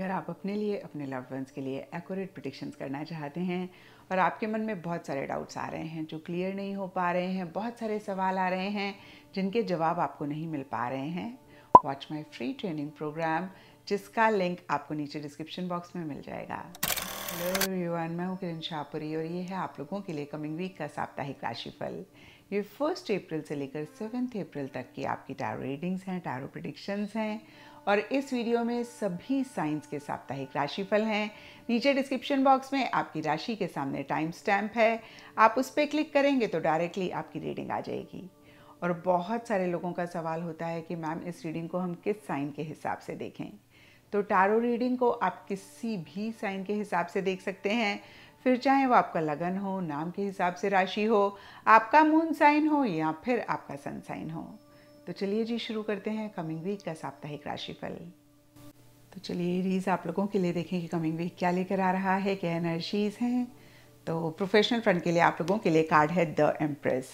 अगर आप अपने लिए अपने लव्ड वंस के लिए एक्यूरेट प्रडिक्शंस करना चाहते हैं और आपके मन में बहुत सारे डाउट्स आ रहे हैं जो क्लियर नहीं हो पा रहे हैं बहुत सारे सवाल आ रहे हैं जिनके जवाब आपको नहीं मिल पा रहे हैं watch my free training programme जिसका लिंक आपको नीचे डिस्क्रिप्शन बॉक्स में मिल जाएगा हेलो एवरीवन मैं हूँ किरण शाहपुरी और ये है आप लोगों के लिए कमिंग वीक का साप्ताहिक राशिफल ये फर्स्ट अप्रैल से लेकर सेवेंथ अप्रैल तक की आपकी टारो रीडिंग्स हैं टैरो प्रडिक्शंस हैं और इस वीडियो में सभी साइंस के साप्ताहिक राशिफल हैं नीचे डिस्क्रिप्शन बॉक्स में आपकी राशि के सामने टाइम स्टैम्प है आप उस पर क्लिक करेंगे तो डायरेक्टली आपकी रीडिंग आ जाएगी और बहुत सारे लोगों का सवाल होता है कि मैम इस रीडिंग को हम किस साइन के हिसाब से देखें तो टारो रीडिंग को आप किसी भी साइन के हिसाब से देख सकते हैं फिर चाहे वो आपका लगन हो नाम के हिसाब से राशि हो आपका मून साइन हो या फिर आपका सन साइन हो तो चलिए जी शुरू करते हैं कमिंग वीक का साप्ताहिक राशिफल तो चलिए रीज आप लोगों के लिए देखें कि कमिंग वीक क्या लेकर आ रहा है क्या एनर्जीज हैं तो प्रोफेशनल फ्रंट के लिए आप लोगों के लिए कार्ड है द एम्प्रेस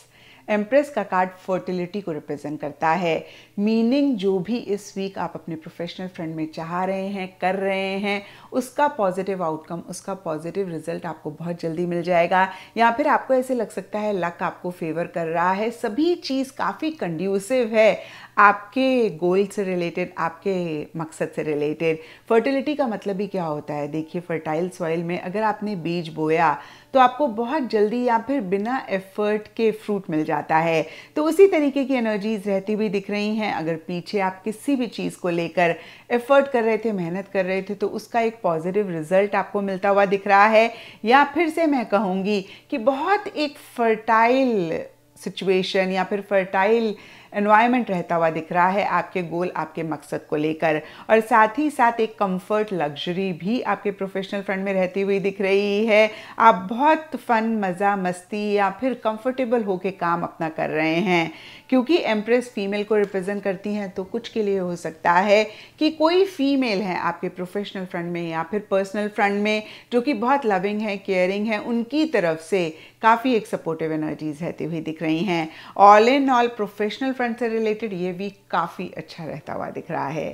एम्प्रेस का कार्ड फर्टिलिटी को रिप्रेजेंट करता है मीनिंग जो भी इस वीक आप अपने प्रोफेशनल फ्रेंड में चाह रहे हैं कर रहे हैं उसका पॉजिटिव आउटकम उसका पॉजिटिव रिजल्ट आपको बहुत जल्दी मिल जाएगा या फिर आपको ऐसे लग सकता है लक आपको फेवर कर रहा है सभी चीज़ काफ़ी कंड्यूसिव है आपके गोल से रिलेटेड आपके मकसद से रिलेटेड फर्टिलिटी का मतलब ही क्या होता है देखिए फर्टाइल सॉइल में अगर आपने बीज बोया तो आपको बहुत जल्दी या फिर बिना एफर्ट के फ्रूट मिल जाता है तो उसी तरीके की एनर्जीज रहती हुई दिख रही हैं अगर पीछे आप किसी भी चीज़ को लेकर एफर्ट कर रहे थे मेहनत कर रहे थे तो उसका एक पॉजिटिव रिजल्ट आपको मिलता हुआ दिख रहा है या फिर से मैं कहूँगी कि बहुत एक फर्टाइल सिचुएशन या फिर फर्टाइल एनवायरमेंट रहता हुआ दिख रहा है आपके गोल आपके मकसद को लेकर और साथ ही साथ एक कंफर्ट लग्जरी भी आपके प्रोफेशनल फ्रंट में रहती हुई दिख रही है आप बहुत फन मज़ा मस्ती या फिर कंफर्टेबल होके काम अपना कर रहे हैं क्योंकि एम्प्रेस फीमेल को रिप्रेजेंट करती हैं तो कुछ के लिए हो सकता है कि कोई फीमेल है आपके प्रोफेशनल फ्रंट में या फिर पर्सनल फ्रंट में जो कि बहुत लविंग है केयरिंग है उनकी तरफ से काफ़ी एक सपोर्टिव एनर्जीज रहती हुई दिख रही हैं all in all professional front front से रिलेटेड ये भी काफ़ी अच्छा रहता हुआ दिख रहा है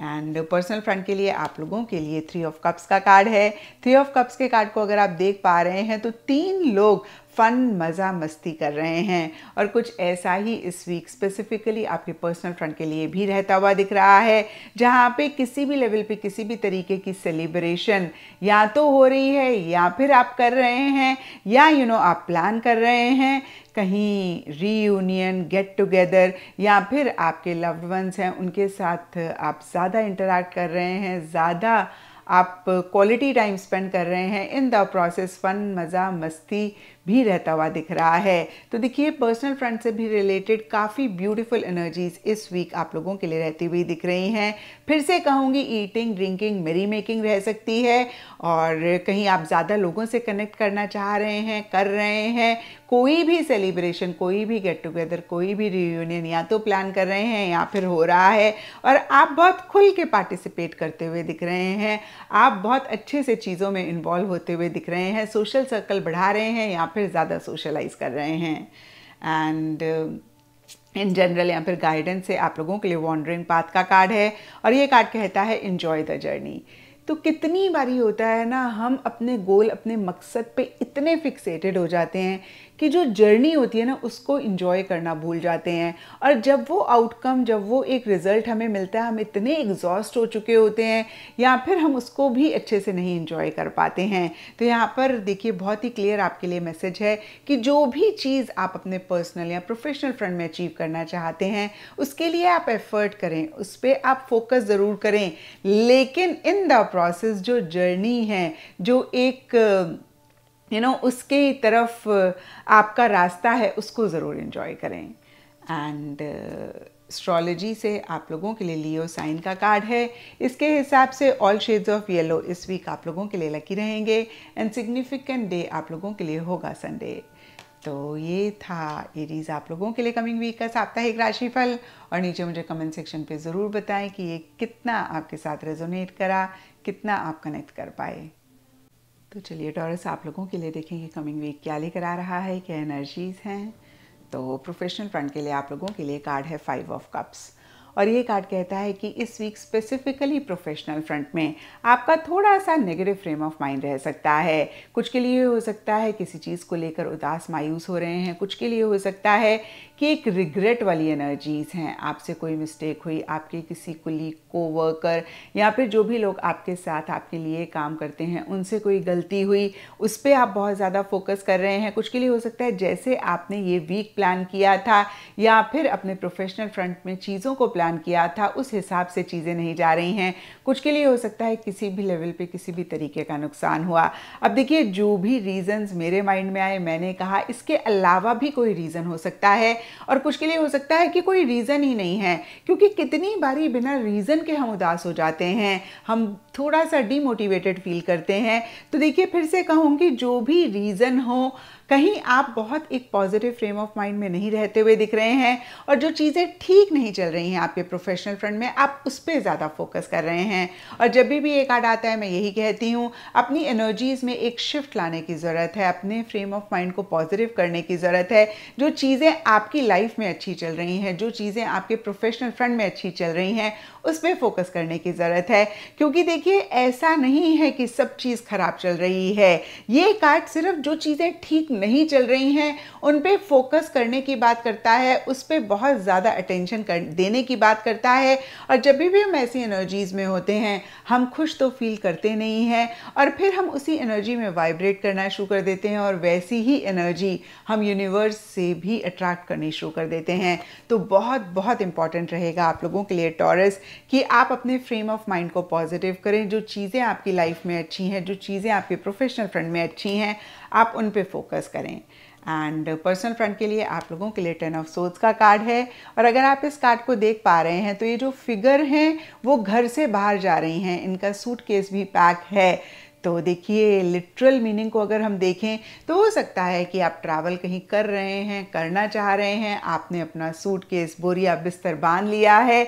एंड पर्सनल फ्रंट के लिए आप लोगों के लिए थ्री ऑफ कप्स का कार्ड है थ्री ऑफ कप्स के कार्ड को अगर आप देख पा रहे हैं तो तीन लोग फन मज़ा मस्ती कर रहे हैं और कुछ ऐसा ही इस वीक स्पेसिफिकली आपके पर्सनल फ्रंट के लिए भी रहता हुआ दिख रहा है जहाँ पे किसी भी लेवल पे किसी भी तरीके की सेलिब्रेशन या तो हो रही है या फिर आप कर रहे हैं या यू you नो know, आप प्लान कर रहे हैं कहीं रीयूनियन गेट टुगेदर या फिर आपके लव्ड वंस हैं उनके साथ आप ज़्यादा इंटरेक्ट कर रहे हैं ज़्यादा आप क्वालिटी टाइम स्पेंड कर रहे हैं इन द प्रोसेस फन मज़ा मस्ती भी रहता हुआ दिख रहा है तो देखिए पर्सनल फ्रंट से भी रिलेटेड काफ़ी ब्यूटीफुल एनर्जीज इस वीक आप लोगों के लिए रहती हुई दिख रही हैं फिर से कहूँगी ईटिंग ड्रिंकिंग मेरी मेकिंग रह सकती है और कहीं आप ज़्यादा लोगों से कनेक्ट करना चाह रहे हैं कर रहे हैं कोई भी सेलिब्रेशन कोई भी गेट टुगेदर कोई भी रियूनियन या तो प्लान कर रहे हैं या फिर हो रहा है और आप बहुत खुल के पार्टिसिपेट करते हुए दिख रहे हैं आप बहुत अच्छे से चीज़ों में इन्वॉल्व होते हुए दिख रहे हैं सोशल सर्कल बढ़ा रहे हैं या फिर ज़्यादा सोशलाइज कर रहे हैं एंड इन जनरल या फिर गाइडेंस से आप लोगों के लिए वॉन्डरिंग पाथ का कार्ड है और ये कार्ड कहता है इन्जॉय द जर्नी तो कितनी बारी होता है ना हम अपने गोल अपने मकसद पे इतने फिक्सेटेड हो जाते हैं कि जो जर्नी होती है ना उसको इंजॉय करना भूल जाते हैं और जब वो आउटकम जब वो एक रिज़ल्ट हमें मिलता है हम इतने एग्जॉस्ट हो चुके होते हैं या फिर हम उसको भी अच्छे से नहीं इंजॉय कर पाते हैं तो यहाँ पर देखिए बहुत ही क्लियर आपके लिए मैसेज है कि जो भी चीज़ आप अपने पर्सनल या प्रोफेशनल फ्रंट में अचीव करना चाहते हैं उसके लिए आप एफर्ट करें उस पर आप फोकस ज़रूर करें लेकिन इन द प्रोसेस जो जर्नी है जो एक यू नो उसके तरफ आपका रास्ता है उसको ज़रूर इन्जॉय करें एंड एस्ट्रोलॉजी से आप लोगों के लिए लियो साइन का कार्ड है इसके हिसाब से ऑल शेड्स ऑफ येलो इस वीक आप लोगों के लिए लकी रहेंगे एंड सिग्निफिकेंट डे आप लोगों के लिए होगा संडे तो ये था एरीज आप लोगों के लिए कमिंग वीक का साप्ताहिक राशिफल और नीचे मुझे कमेंट सेक्शन पे ज़रूर बताएं कि ये कितना आपके साथ रेजोनेट करा कितना आप कनेक्ट कर पाए तो चलिए डॉरस आप लोगों के लिए देखेंगे कमिंग वीक क्या लेकर आ रहा है क्या एनर्जीज हैं तो प्रोफेशनल फ्रंट के लिए आप लोगों के लिए कार्ड है फाइव ऑफ कप्स और ये कार्ड कहता है कि इस वीक स्पेसिफिकली प्रोफेशनल फ्रंट में आपका थोड़ा सा नेगेटिव फ्रेम ऑफ माइंड रह सकता है कुछ के लिए हो सकता है किसी चीज़ को लेकर उदास मायूस हो रहे हैं कुछ के लिए हो सकता है कि एक रिग्रेट वाली एनर्जीज़ हैं आपसे कोई मिस्टेक हुई आपके किसी कुलीग को वर्कर या फिर जो भी लोग आपके साथ आपके लिए काम करते हैं उनसे कोई गलती हुई उस पर आप बहुत ज़्यादा फोकस कर रहे हैं कुछ के लिए हो सकता है जैसे आपने ये वीक प्लान किया था या फिर अपने प्रोफेशनल फ्रंट में चीज़ों को प्लान किया था उस हिसाब से चीज़ें नहीं जा रही हैं कुछ के लिए हो सकता है किसी भी लेवल पर किसी भी तरीके का नुकसान हुआ अब देखिए जो भी रीज़न्स मेरे माइंड में आए मैंने कहा इसके अलावा भी कोई रीज़न हो सकता है और कुछ के लिए हो सकता है कि कोई रीज़न ही नहीं है क्योंकि कितनी बारी बिना रीज़न के हम उदास हो जाते हैं हम थोड़ा सा डीमोटिवेटेड फील करते हैं तो देखिए फिर से कहूँगी जो भी रीज़न हो कहीं आप बहुत एक पॉजिटिव फ्रेम ऑफ माइंड में नहीं रहते हुए दिख रहे हैं और जो चीज़ें ठीक नहीं चल रही हैं आपके प्रोफेशनल फ्रंट में आप उस पर ज़्यादा फोकस कर रहे हैं और जब भी भी ये कार्ड आता है मैं यही कहती हूँ अपनी एनर्जीज़ में एक शिफ्ट लाने की ज़रूरत है अपने फ्रेम ऑफ माइंड को पॉजिटिव करने की ज़रूरत है जो चीज़ें आपकी लाइफ में अच्छी चल रही हैं जो चीज़ें आपके प्रोफेशनल फ्रंट में अच्छी चल रही हैं उस पर फोकस करने की ज़रूरत है क्योंकि देखिए ऐसा नहीं है कि सब चीज़ खराब चल रही है ये कार्ड सिर्फ जो चीज़ें ठीक नहीं चल रही हैं उन पर फोकस करने की बात करता है उस पर बहुत ज़्यादा अटेंशन कर देने की बात करता है और जब भी हम ऐसी एनर्जीज़ में होते हैं हम खुश तो फील करते नहीं हैं और फिर हम उसी एनर्जी में वाइब्रेट करना शुरू कर देते हैं और वैसी ही एनर्जी हम यूनिवर्स से भी अट्रैक्ट करनी शुरू कर देते हैं तो बहुत बहुत इंपॉर्टेंट रहेगा आप लोगों के लिए टॉरस कि आप अपने फ्रेम ऑफ माइंड को पॉजिटिव करें जो चीज़ें आपकी लाइफ में अच्छी हैं जो चीज़ें आपके प्रोफेशनल फ्रंट में अच्छी हैं आप उन पर फोकस करें एंड पर्सनल फ्रंट के लिए आप लोगों के लिए टर्न ऑफ सोल्स का कार्ड है और अगर आप इस कार्ड को देख पा रहे हैं तो ये जो फिगर हैं वो घर से बाहर जा रही हैं इनका सूट केस भी पैक है तो देखिए लिटरल मीनिंग को अगर हम देखें तो हो सकता है कि आप ट्रैवल कहीं कर रहे हैं करना चाह रहे हैं आपने अपना सूट केस बोरिया बिस्तर बांध लिया है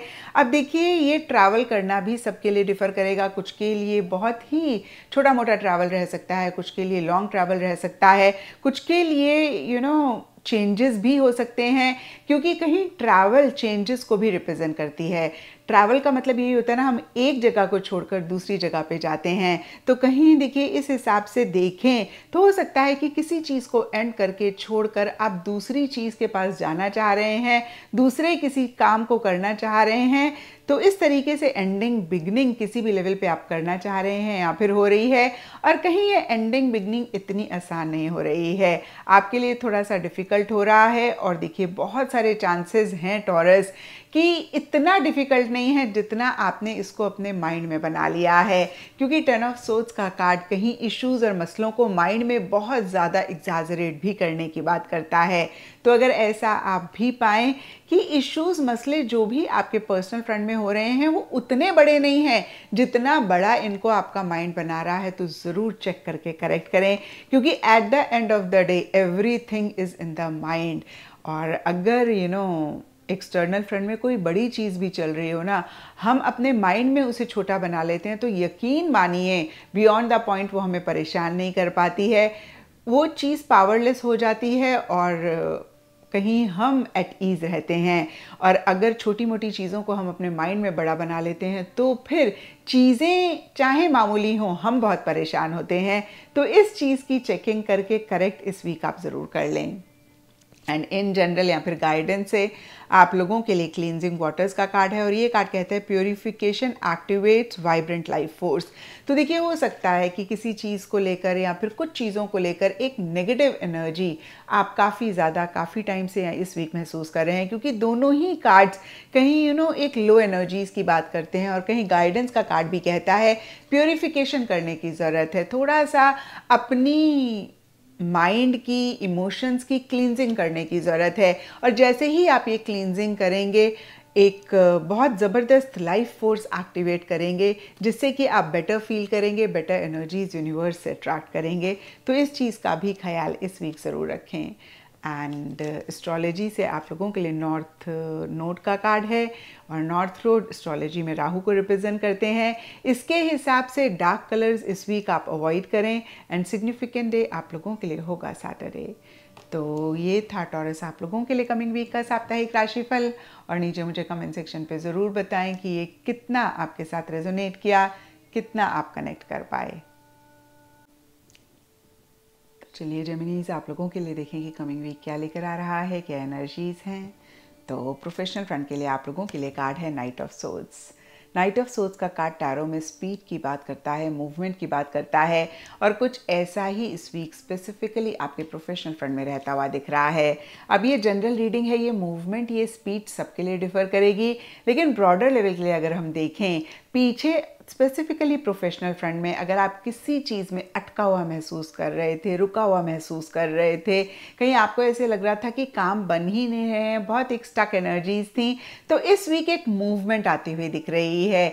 अब देखिए ये ट्रैवल करना भी सबके लिए डिफ़र करेगा कुछ के लिए बहुत ही छोटा मोटा ट्रैवल रह सकता है कुछ के लिए लॉन्ग ट्रैवल रह सकता है कुछ के लिए you you know know, changes भी हो सकते हैं क्योंकि कहीं ट्रैवल चेंजेस को भी रिप्रेजेंट करती है ट्रैवल का मतलब यही होता है ना हम एक जगह को छोड़कर दूसरी जगह पे जाते हैं तो कहीं देखिए इस हिसाब से देखें तो हो सकता है कि किसी चीज़ को एंड करके छोड़कर आप दूसरी चीज़ के पास जाना चाह रहे हैं दूसरे किसी काम को करना चाह रहे हैं तो इस तरीके से एंडिंग बिगनिंग किसी भी लेवल पे आप करना चाह रहे हैं या फिर हो रही है और कहीं ये एंडिंग बिगनिंग इतनी आसान नहीं हो रही है आपके लिए थोड़ा सा डिफ़िकल्ट हो रहा है और देखिए बहुत सारे चांसेस हैं टॉरस कि इतना डिफ़िकल्ट नहीं है जितना आपने इसको अपने माइंड में बना लिया है क्योंकि टर्न ऑफ सोच का कार्ड कहीं इश्यूज और मसलों को माइंड में बहुत ज़्यादा एग्जाजरेट भी करने की बात करता है तो अगर ऐसा आप भी पाएँ कि इश्यूज़ मसले जो भी आपके पर्सनल फ्रंट में हो रहे हैं वो उतने बड़े नहीं हैं जितना बड़ा इनको आपका माइंड बना रहा है तो ज़रूर चेक करके करेक्ट करें क्योंकि at the end of the day everything is in the mind और अगर you you know know, external front में कोई बड़ी चीज़ भी चल रही हो ना हम अपने माइंड में उसे छोटा बना लेते हैं तो यकीन मानिए बियॉन्ड द पॉइंट वो हमें परेशान नहीं कर पाती है वो चीज़ पावरलेस हो जाती है और कहीं हम एट ईज़ रहते हैं और अगर छोटी मोटी चीज़ों को हम अपने माइंड में बड़ा बना लेते हैं तो फिर चीज़ें चाहे मामूली हों हम बहुत परेशान होते हैं तो इस चीज़ की चेकिंग करके करेक्ट इस वीक आप ज़रूर कर लें एंड इन जनरल या फिर गाइडेंस से आप लोगों के लिए क्लींजिंग वाटर्स का कार्ड है और ये कार्ड कहते हैं purification activates vibrant life force तो देखिए हो सकता है कि किसी चीज़ को लेकर या फिर कुछ चीज़ों को लेकर एक नेगेटिव एनर्जी आप काफ़ी ज़्यादा काफ़ी टाइम से इस वीक महसूस कर रहे हैं क्योंकि दोनों ही कार्ड्स कहीं यू you नो know, एक लो एनर्जीज़ की बात करते हैं और कहीं गाइडेंस का कार्ड भी कहता है प्योरिफिकेशन करने की ज़रूरत है थोड़ा सा अपनी माइंड की इमोशंस की क्लिनजिंग करने की ज़रूरत है और जैसे ही आप ये क्लिनजिंग करेंगे एक बहुत ज़बरदस्त लाइफ फोर्स एक्टिवेट करेंगे जिससे कि आप बेटर फील करेंगे बेटर एनर्जीज यूनिवर्स से अट्रैक्ट करेंगे तो इस चीज़ का भी ख्याल इस वीक ज़रूर रखें एंड एस्ट्रोलॉजी uh, से आप लोगों के लिए नॉर्थ नोट uh, का कार्ड है और नॉर्थ रोड एस्ट्रोलॉजी में राहु को रिप्रेजेंट करते हैं इसके हिसाब से डार्क कलर्स इस वीक आप अवॉइड करें एंड सिग्निफिकेंट डे आप लोगों के लिए होगा सैटरडे तो ये था टॉरस आप लोगों के लिए कमिंग वीक का साप्ताहिक राशिफल और नीचे मुझे कमेंट सेक्शन पे ज़रूर बताएं कि ये कितना आपके साथ रेजोनेट किया कितना आप कनेक्ट कर पाए चलिए जमिनीज आप लोगों के लिए देखें कि कमिंग वीक क्या लेकर आ रहा है क्या एनर्जीज हैं तो प्रोफेशनल फ्रंट के लिए आप लोगों के लिए कार्ड है knight of swords knight of swords का कार्ड टैरो में स्पीड की बात करता है मूवमेंट की बात करता है और कुछ ऐसा ही इस वीक स्पेसिफिकली आपके प्रोफेशनल फ्रंट में रहता हुआ दिख रहा है अब ये जनरल रीडिंग है ये मूवमेंट ये स्पीड सबके लिए डिफर करेगी लेकिन ब्रॉडर लेवल के लिए अगर हम देखें पीछे स्पेसिफिकली प्रोफेशनल फ्रंट में अगर आप किसी चीज़ में अटका हुआ महसूस कर रहे थे रुका हुआ महसूस कर रहे थे कहीं आपको ऐसे लग रहा था कि काम बन ही नहीं रहे हैं बहुत एक स्टक एनर्जीज थी तो इस वीक एक मूवमेंट आती हुई दिख रही है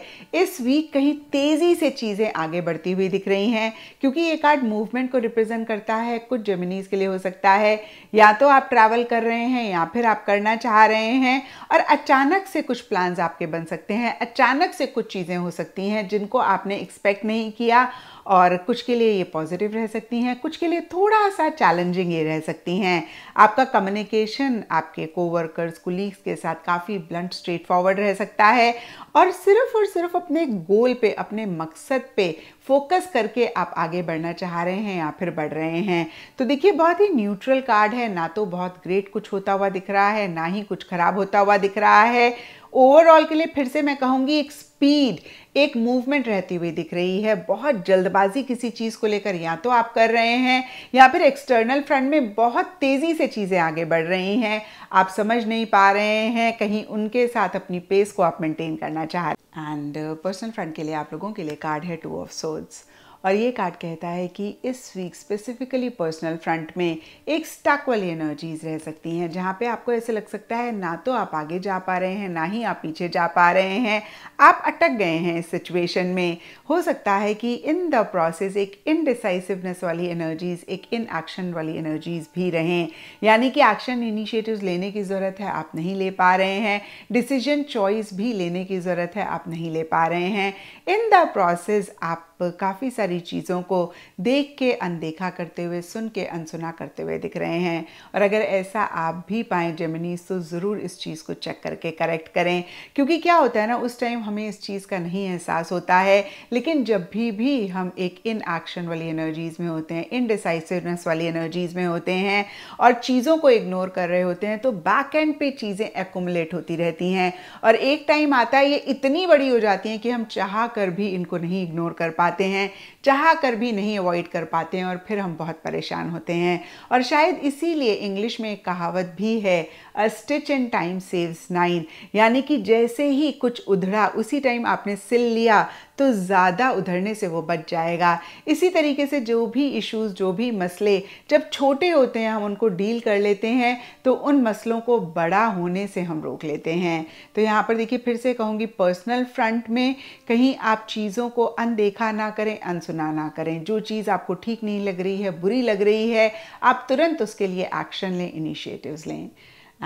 इस वीक कहीं तेज़ी से चीज़ें आगे बढ़ती हुई दिख रही हैं क्योंकि ये कार्ड मूवमेंट को रिप्रेजेंट करता है कुछ जर्मनीज़ के लिए हो सकता है या तो आप ट्रैवल कर रहे हैं या फिर आप करना चाह रहे हैं और अचानक से कुछ प्लान्स आपके बन सकते हैं अचानक से कुछ चीज़ें हो सकती हैं जिनको आपने एक्सपेक्ट नहीं किया और कुछ के लिए ये पॉजिटिव रह सकती हैं कुछ के लिए थोड़ा सा चैलेंजिंग ये रह सकती हैं आपका कम्युनिकेशन आपके कोवर्कर्स कुलीग्स के साथ काफ़ी ब्लंट स्ट्रेट फॉरवर्ड रह सकता है और सिर्फ और सिर्फ अपने गोल पे अपने मकसद पे फोकस करके आप आगे बढ़ना चाह रहे हैं या फिर बढ़ रहे हैं तो देखिए बहुत ही न्यूट्रल कार्ड है ना तो बहुत ग्रेट कुछ होता हुआ दिख रहा है ना ही कुछ खराब होता हुआ दिख रहा है ओवरऑल के लिए फिर से मैं कहूंगी एक स्पीड एक मूवमेंट रहती हुई दिख रही है बहुत जल्दबाजी किसी चीज़ को लेकर या तो आप कर रहे हैं या फिर एक्सटर्नल फ्रंट में बहुत तेज़ी से चीज़ें आगे बढ़ रही हैं आप समझ नहीं पा रहे हैं कहीं उनके साथ अपनी पेस को आप मेंटेन करना चाह रहे हैं एंड पर्सनल फ्रंट के लिए आप लोगों के लिए कार्ड है टू ऑफ सोल्स और ये कार्ड कहता है कि इस वीक स्पेसिफिकली पर्सनल फ्रंट में एक स्टक वाली एनर्जीज रह सकती हैं जहाँ पे आपको ऐसे लग सकता है ना तो आप आगे जा पा रहे हैं ना ही आप पीछे जा पा रहे हैं आप अटक गए हैं इस सिचुएशन में हो सकता है कि इन द प्रोसेस एक इनडिसाइसिवनेस वाली एनर्जीज एक इन एक्शन वाली एनर्जीज भी रहें यानी कि एक्शन इनिशिएटिव लेने की ज़रूरत है आप नहीं ले पा रहे हैं डिसीजन चॉइस भी लेने की ज़रूरत है आप नहीं ले पा रहे हैं इन द प्रोसेस आप आप काफ़ी सारी चीज़ों को देख के अनदेखा करते हुए सुन के अनसुना करते हुए दिख रहे हैं और अगर ऐसा आप भी पाएँ जेमिनीज तो ज़रूर इस चीज़ को चेक करके करेक्ट करें क्योंकि क्या होता है ना उस टाइम हमें इस चीज़ का नहीं एहसास होता है लेकिन जब भी भी हम एक इन एक्शन वाली एनर्जीज़ में होते हैं इनडिसाइसिवनेस वाली एनर्जीज़ में होते हैं और चीज़ों को इग्नोर कर रहे होते हैं तो बैक एंड पे चीज़ें एकोमलेट होती रहती हैं और एक टाइम आता है ये इतनी बड़ी हो जाती हैं कि हम चाह कर भी इनको नहीं इग्नोर कर पाते पाते हैं चाह कर भी नहीं अवॉइड कर पाते हैं और फिर हम बहुत परेशान होते हैं और शायद इसीलिए इंग्लिश में एक कहावत भी है a stitch and time saves nine यानी कि जैसे ही कुछ उधड़ा उसी टाइम आपने सिल लिया तो ज़्यादा उधरने से वो बच जाएगा इसी तरीके से जो भी इश्यूज़ जो भी मसले जब छोटे होते हैं हम उनको डील कर लेते हैं तो उन मसलों को बड़ा होने से हम रोक लेते हैं तो यहाँ पर देखिए फिर से कहूँगी पर्सनल फ्रंट में कहीं आप चीज़ों को अनदेखा ना करें अनसुना ना करें जो चीज़ आपको ठीक नहीं लग रही है बुरी लग रही है आप तुरंत उसके लिए एक्शन लें इनिशिएटिव्स लें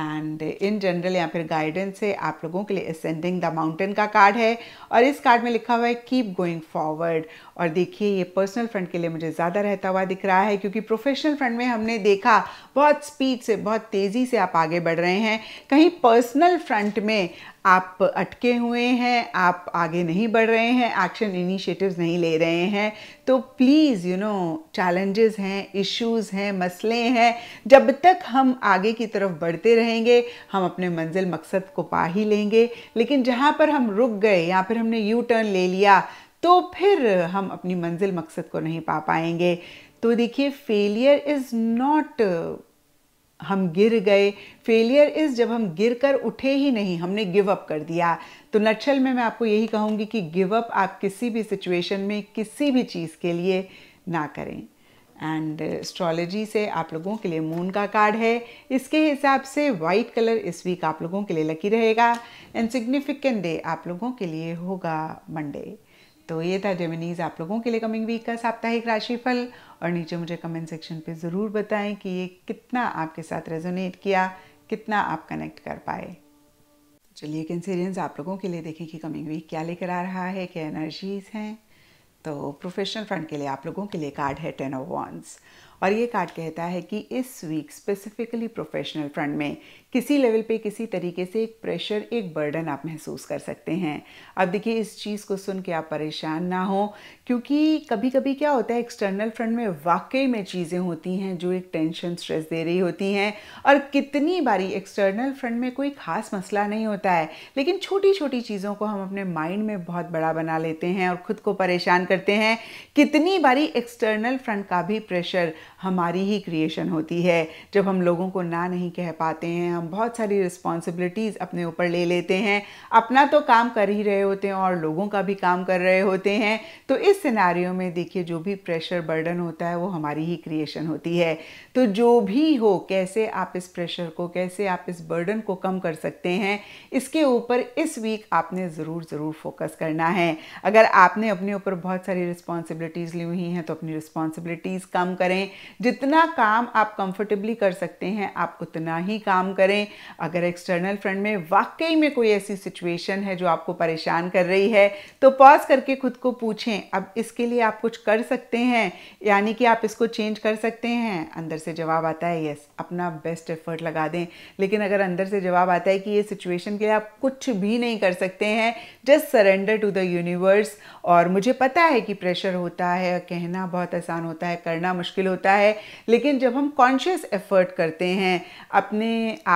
एंड इन जनरल या फिर गाइडेंस से आप लोगों के लिए असेंडिंग द माउंटेन का कार्ड है और इस कार्ड में लिखा हुआ है कीप गोइंग फॉरवर्ड और देखिए ये पर्सनल फ्रंट के लिए मुझे ज़्यादा रहता हुआ दिख रहा है क्योंकि प्रोफेशनल फ्रंट में हमने देखा बहुत स्पीड से बहुत तेज़ी से आप आगे बढ़ रहे हैं कहीं पर्सनल फ्रंट में आप अटके हुए हैं आप आगे नहीं बढ़ रहे हैं एक्शन इनिशिएटिव्स नहीं ले रहे हैं तो प्लीज़ यू नो चैलेंजेस हैं इश्यूज हैं मसले हैं जब तक हम आगे की तरफ बढ़ते रहेंगे हम अपने मंजिल मकसद को पा ही लेंगे लेकिन जहाँ पर हम रुक गए या फिर हमने यू टर्न ले लिया तो फिर हम अपनी मंजिल मकसद को नहीं पा पाएंगे तो देखिए फेलियर इज़ नॉट हम गिर गए फेलियर इज़ जब हम गिर कर उठे ही नहीं हमने गिव अप कर दिया तो नक्षल में मैं आपको यही कहूँगी कि गिव अप आप किसी भी सिचुएशन में किसी भी चीज़ के लिए ना करें एंड एस्ट्रोलॉजी uh, से आप लोगों के लिए मून का कार्ड है इसके हिसाब से वाइट कलर इस वीक आप लोगों के लिए लकी रहेगा एंड सिग्निफिकेंट डे आप लोगों के लिए होगा मंडे तो ये था जेमिनीज आप लोगों के लिए कमिंग वीक का साप्ताहिक राशिफल और नीचे मुझे कमेंट सेक्शन पे ज़रूर बताएं कि ये कितना आपके साथ रेजोनेट किया कितना आप कनेक्ट कर पाए चलिए कंसीरियंस आप लोगों के लिए देखें कि कमिंग वीक क्या लेकर आ रहा है क्या एनर्जीज हैं तो प्रोफेशनल फ्रंट के लिए आप लोगों के लिए कार्ड है टेन ऑफ वॉन्स और ये कार्ड कहता है कि इस वीक स्पेसिफिकली प्रोफेशनल फ्रंट में किसी लेवल पे किसी तरीके से एक प्रेशर एक बर्डन आप महसूस कर सकते हैं अब देखिए इस चीज़ को सुन के आप परेशान ना हो क्योंकि कभी कभी क्या होता है एक्सटर्नल फ्रंट में वाकई में चीज़ें होती हैं जो एक टेंशन स्ट्रेस दे रही होती हैं और कितनी बारी एक्सटर्नल फ्रंट में कोई खास मसला नहीं होता है लेकिन छोटी छोटी चीज़ों को हम अपने माइंड में बहुत बड़ा बना लेते हैं और ख़ुद को परेशान करते हैं कितनी बारी एक्सटर्नल फ्रंट का भी प्रेशर हमारी ही क्रिएशन होती है जब हम लोगों को ना नहीं कह पाते हैं हम बहुत सारी रिस्पॉन्सिबिलिटीज़ अपने ऊपर ले लेते हैं अपना तो काम कर ही रहे होते हैं और लोगों का भी काम कर रहे होते हैं तो इस सिनारियों में देखिए जो भी प्रेशर बर्डन होता है वो हमारी ही क्रिएशन होती है तो जो भी हो कैसे आप इस प्रेशर को कैसे आप इस बर्डन को कम कर सकते हैं इसके ऊपर इस वीक आपने ज़रूर ज़रूर फोकस करना है अगर आपने अपने ऊपर बहुत सारी रिस्पॉन्सिबिलिटीज़ ली हुई हैं तो अपनी रिस्पॉन्सिबिलिटीज़ कम करें जितना काम आप कंफर्टेबली कर सकते हैं आप उतना ही काम करें अगर एक्सटर्नल फ्रंट में वाकई में कोई ऐसी सिचुएशन है जो आपको परेशान कर रही है तो पॉज करके खुद को पूछें अब इसके लिए आप कुछ कर सकते हैं यानी कि आप इसको चेंज कर सकते हैं अंदर से जवाब आता है यस अपना बेस्ट एफर्ट लगा दें लेकिन अगर अंदर से जवाब आता है कि ये सिचुएशन के लिए आप कुछ भी नहीं कर सकते हैं just surrender to the universe और मुझे पता है कि प्रेशर होता है कहना बहुत आसान होता है करना मुश्किल होता है है लेकिन जब हम कॉन्शियस एफर्ट करते हैं अपने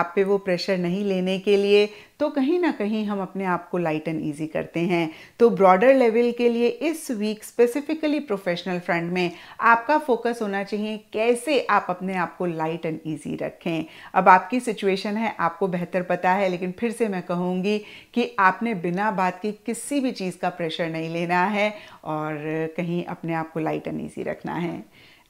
आप पे वो प्रेशर नहीं लेने के लिए तो कहीं ना कहीं हम अपने आप को लाइट एंड ईजी करते हैं तो ब्रॉडर लेवल के लिए इस वीक स्पेसिफिकली प्रोफेशनल फ्रंट में आपका फोकस होना चाहिए कैसे आप अपने आप को लाइट एंड ईजी रखें अब आपकी सिचुएशन है आपको बेहतर पता है लेकिन फिर से मैं कहूँगी कि आपने बिना बात के किसी भी चीज़ का प्रेशर नहीं लेना है और कहीं अपने आप को लाइट एंड ईजी रखना है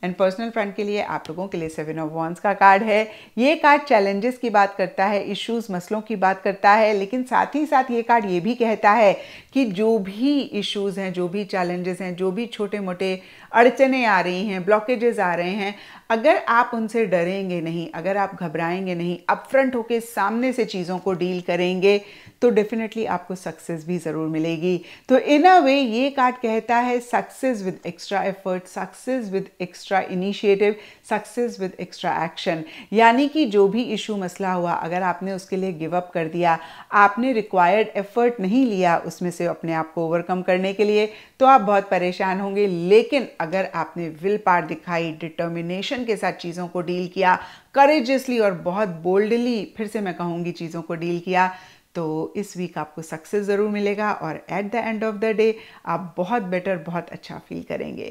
एंड पर्सनल फ्रेंड के लिए आप लोगों के लिए सेवन ऑफ वॉन्स का कार्ड है ये कार्ड चैलेंजेस की बात करता है इश्यूज मसलों की बात करता है लेकिन साथ ही साथ ये कार्ड ये भी कहता है कि जो भी इश्यूज हैं जो भी चैलेंजेस हैं जो भी छोटे मोटे अड़चने आ रही हैं ब्लॉकेजेस आ रहे हैं अगर आप उनसे डरेंगे नहीं अगर आप घबराएंगे नहीं अपफ्रंट होकर सामने से चीज़ों को डील करेंगे तो डेफिनेटली आपको सक्सेस भी ज़रूर मिलेगी तो इन अ वे ये कार्ड कहता है success with extra effort success with extra initiative success with extra action यानी कि जो भी इशू मसला हुआ अगर आपने उसके लिए गिव अप कर दिया आपने रिक्वायर्ड एफर्ट नहीं लिया उसमें से अपने आप को ओवरकम करने के लिए तो आप बहुत परेशान होंगे लेकिन अगर आपने विल पार दिखाई डिटर्मिनेशन के साथ चीज़ों को डील किया करेजियसली और बहुत बोल्डली फिर से मैं कहूँगी चीज़ों को डील किया तो इस वीक आपको सक्सेस ज़रूर मिलेगा और at the end of the day आप बहुत बेटर बहुत अच्छा फील करेंगे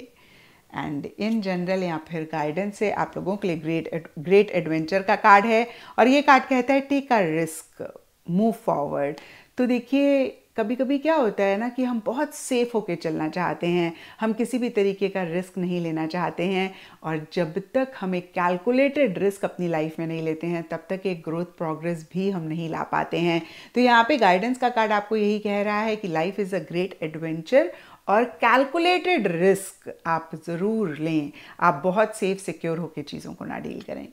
एंड इन जनरल या फिर गाइडेंस से आप लोगों के लिए ग्रेट ग्रेट एडवेंचर का कार्ड है और ये कार्ड कहता है take a risk move forward तो देखिए कभी कभी क्या होता है ना कि हम बहुत सेफ होके चलना चाहते हैं हम किसी भी तरीके का रिस्क नहीं लेना चाहते हैं और जब तक हम एक कैलकुलेटेड रिस्क अपनी लाइफ में नहीं लेते हैं तब तक एक ग्रोथ प्रोग्रेस भी हम नहीं ला पाते हैं तो यहाँ पे गाइडेंस का कार्ड आपको यही कह रहा है कि life is a great adventure और कैलकुलेटेड रिस्क आप ज़रूर लें आप बहुत सेफ सिक्योर होकर चीज़ों को ना डील करें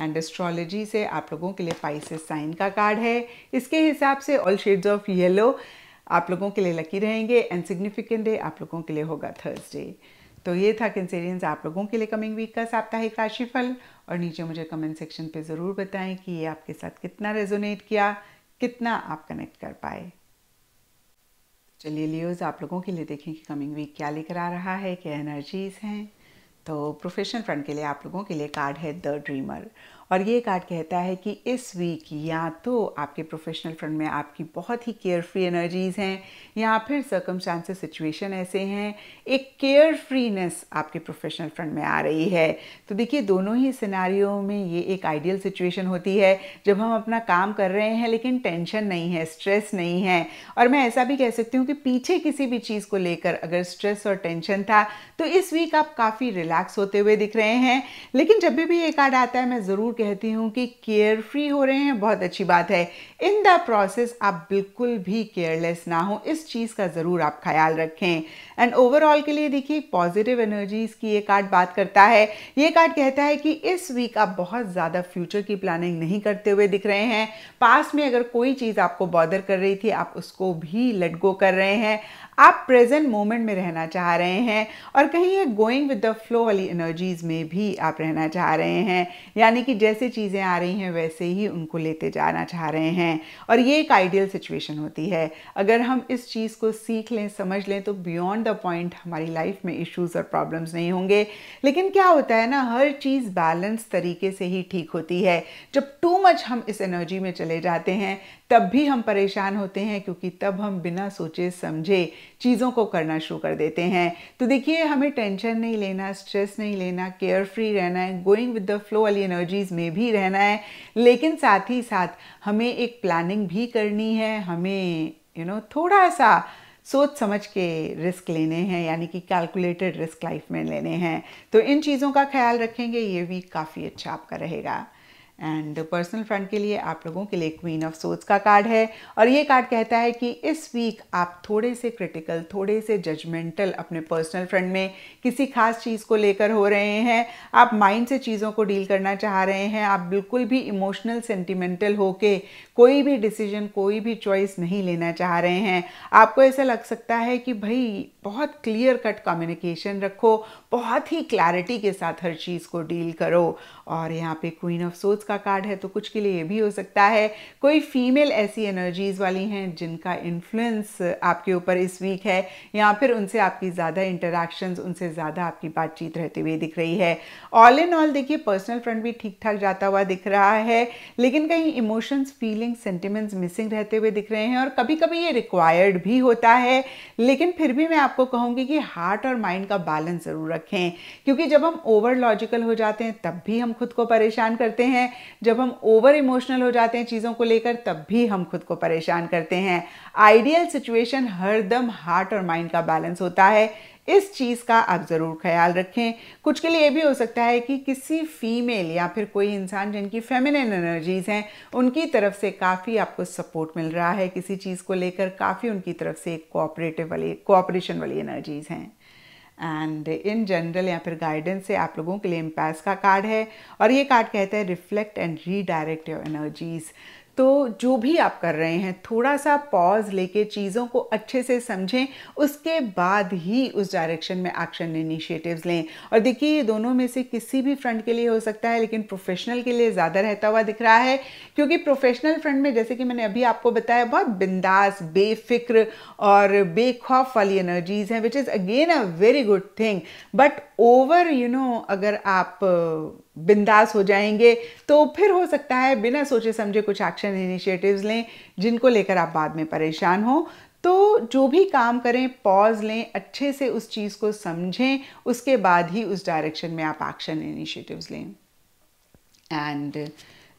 एंड एस्ट्रोलॉजी से आप लोगों के लिए पाइसेस साइन का कार्ड है इसके हिसाब से ऑल शेड्स ऑफ येलो आप लोगों के लिए लकी रहेंगे एंड सिग्निफिकेंट डे आप लोगों के लिए होगा थर्सडे तो ये था कंसेरियंस आप लोगों के लिए कमिंग वीक का साप्ताहिक राशिफल और नीचे मुझे कमेंट सेक्शन पे ज़रूर बताएं कि ये आपके साथ कितना रेजोनेट किया कितना आप कनेक्ट कर पाए चलिए लियोज आप लोगों के लिए देखें कि कमिंग वीक क्या लेकर आ रहा है क्या एनर्जीज हैं तो प्रोफेशनल फ्रंट के लिए आप लोगों के लिए कार्ड है द ड्रीमर और ये कार्ड कहता है कि इस वीक या तो आपके प्रोफेशनल फ्रंट में आपकी बहुत ही केयर फ्री एनर्जीज़ हैं या फिर सर्कम सिचुएशन ऐसे हैं एक केयर फ्रीनेस आपके प्रोफेशनल फ्रंट में आ रही है तो देखिए दोनों ही सिनारियों में ये एक आइडियल सिचुएशन होती है जब हम अपना काम कर रहे हैं लेकिन टेंशन नहीं है स्ट्रेस नहीं है और मैं ऐसा भी कह सकती हूँ कि पीछे किसी भी चीज़ को लेकर अगर स्ट्रेस और टेंशन था तो इस वीक आप काफ़ी रिलैक्स होते हुए दिख रहे हैं लेकिन जब भी ये कार्ड आता है मैं ज़रूर कहती हूँ कि केयर फ्री हो रहे हैं बहुत अच्छी बात है इन द प्रोसेस आप बिल्कुल भी केयरलेस ना हो इस चीज़ का ज़रूर आप ख्याल रखें एंड ओवरऑल के लिए देखिए पॉजिटिव एनर्जीज़ की ये कार्ड बात करता है ये कार्ड कहता है कि इस वीक आप बहुत ज़्यादा फ्यूचर की प्लानिंग नहीं करते हुए दिख रहे हैं पास में अगर कोई चीज़ आपको बॉदर कर रही थी आप उसको भी लेट गो कर रहे हैं आप प्रेजेंट मोमेंट में रहना चाह रहे हैं और कहीं ये गोइंग विद द फ्लो वाली एनर्जीज़ में भी आप रहना चाह रहे हैं यानी कि जैसे चीज़ें आ रही हैं वैसे ही उनको लेते जाना चाह रहे हैं और ये एक आइडियल सिचुएशन होती है अगर हम इस चीज़ को सीख लें समझ लें तो बियॉन्ड द पॉइंट हमारी लाइफ में इश्यूज़ और प्रॉब्लम्स नहीं होंगे लेकिन क्या होता है ना हर चीज़ बैलेंस तरीके से ही ठीक होती है जब टू मच हम इस एनर्जी में चले जाते हैं तब भी हम परेशान होते हैं क्योंकि तब हम बिना सोचे समझे चीज़ों को करना शुरू कर देते हैं तो देखिए हमें टेंशन नहीं लेना स्ट्रेस नहीं लेना केयर फ्री रहना है गोइंग विद द फ्लो वाली एनर्जीज में भी रहना है लेकिन साथ ही साथ हमें एक प्लानिंग भी करनी है हमें यू you नो know, थोड़ा सा सोच समझ के रिस्क लेने हैं यानी कि कैलकुलेटेड रिस्क लाइफ में लेने हैं तो इन चीज़ों का ख्याल रखेंगे ये भी काफ़ी अच्छा आपका रहेगा एंड पर्सनल फ्रेंड के लिए आप लोगों के लिए क्वीन ऑफ सोच का कार्ड है और ये कार्ड कहता है कि इस वीक आप थोड़े से क्रिटिकल थोड़े से जजमेंटल अपने पर्सनल फ्रेंड में किसी खास चीज़ को लेकर हो रहे हैं आप माइंड से चीज़ों को डील करना चाह रहे हैं आप बिल्कुल भी इमोशनल सेंटिमेंटल होके कोई भी डिसीजन कोई भी चॉइस नहीं लेना चाह रहे हैं आपको ऐसा लग सकता है कि भाई बहुत क्लियर कट कम्युनिकेशन रखो बहुत ही क्लैरिटी के साथ हर चीज़ को डील करो और यहाँ पे क्वीन ऑफ सोच का कार्ड है तो कुछ के लिए ये भी हो सकता है कोई फीमेल ऐसी एनर्जीज़ वाली हैं जिनका इन्फ्लुएंस आपके ऊपर इस वीक है या फिर उनसे आपकी ज़्यादा इंटरेक्शन उनसे ज़्यादा आपकी बातचीत रहती हुई दिख रही है ऑल इन ऑल देखिए पर्सनल फ्रंट भी ठीक ठाक जाता हुआ दिख रहा है लेकिन कहीं इमोशंस फीलिंग्स सेंटिमेंट्स मिसिंग रहते हुए दिख रहे हैं और कभी कभी ये रिक्वायर्ड भी होता है लेकिन फिर भी मैं आपको कहूँगी कि हार्ट और माइंड का बैलेंस ज़रूर रखें क्योंकि जब हम ओवर लॉजिकल हो जाते हैं तब भी हम खुद को परेशान करते हैं जब हम ओवर इमोशनल हो जाते हैं चीज़ों को लेकर तब भी हम खुद को परेशान करते हैं आइडियल सिचुएशन हरदम हार्ट और माइंड का बैलेंस होता है इस चीज़ का आप ज़रूर ख्याल रखें कुछ के लिए भी हो सकता है कि किसी फीमेल या फिर कोई इंसान जिनकी फेमिनिन एनर्जीज़ हैं उनकी तरफ से काफ़ी आपको सपोर्ट मिल रहा है किसी चीज़ को लेकर काफ़ी उनकी तरफ से कोऑपरेटिव वाली कोऑपरेशन वाली एनर्जीज़ हैं एंड इन जनरल या फिर गाइडेंस से आप लोगों के लिए एम्पैस का कार्ड है और ये कार्ड कहता है reflect and redirect your energies तो जो भी आप कर रहे हैं थोड़ा सा पॉज लेके चीज़ों को अच्छे से समझें उसके बाद ही उस डायरेक्शन में एक्शन इनिशिएटिव्स लें और देखिए ये दोनों में से किसी भी फ्रंट के लिए हो सकता है लेकिन प्रोफेशनल के लिए ज़्यादा रहता हुआ दिख रहा है क्योंकि प्रोफेशनल फ्रंट में जैसे कि मैंने अभी आपको बताया बहुत बिंदास बेफिक्र और बेखौफ वाली एनर्जीज हैं which is again a very good thing but over you know अगर आप बिंदास हो जाएंगे तो फिर हो सकता है बिना सोचे समझे कुछ एक्शन इनिशिएटिव्स लें जिनको लेकर आप बाद में परेशान हो तो जो भी काम करें पॉज लें अच्छे से उस चीज़ को समझें उसके बाद ही उस डायरेक्शन में आप एक्शन इनिशिएटिव्स लें एंड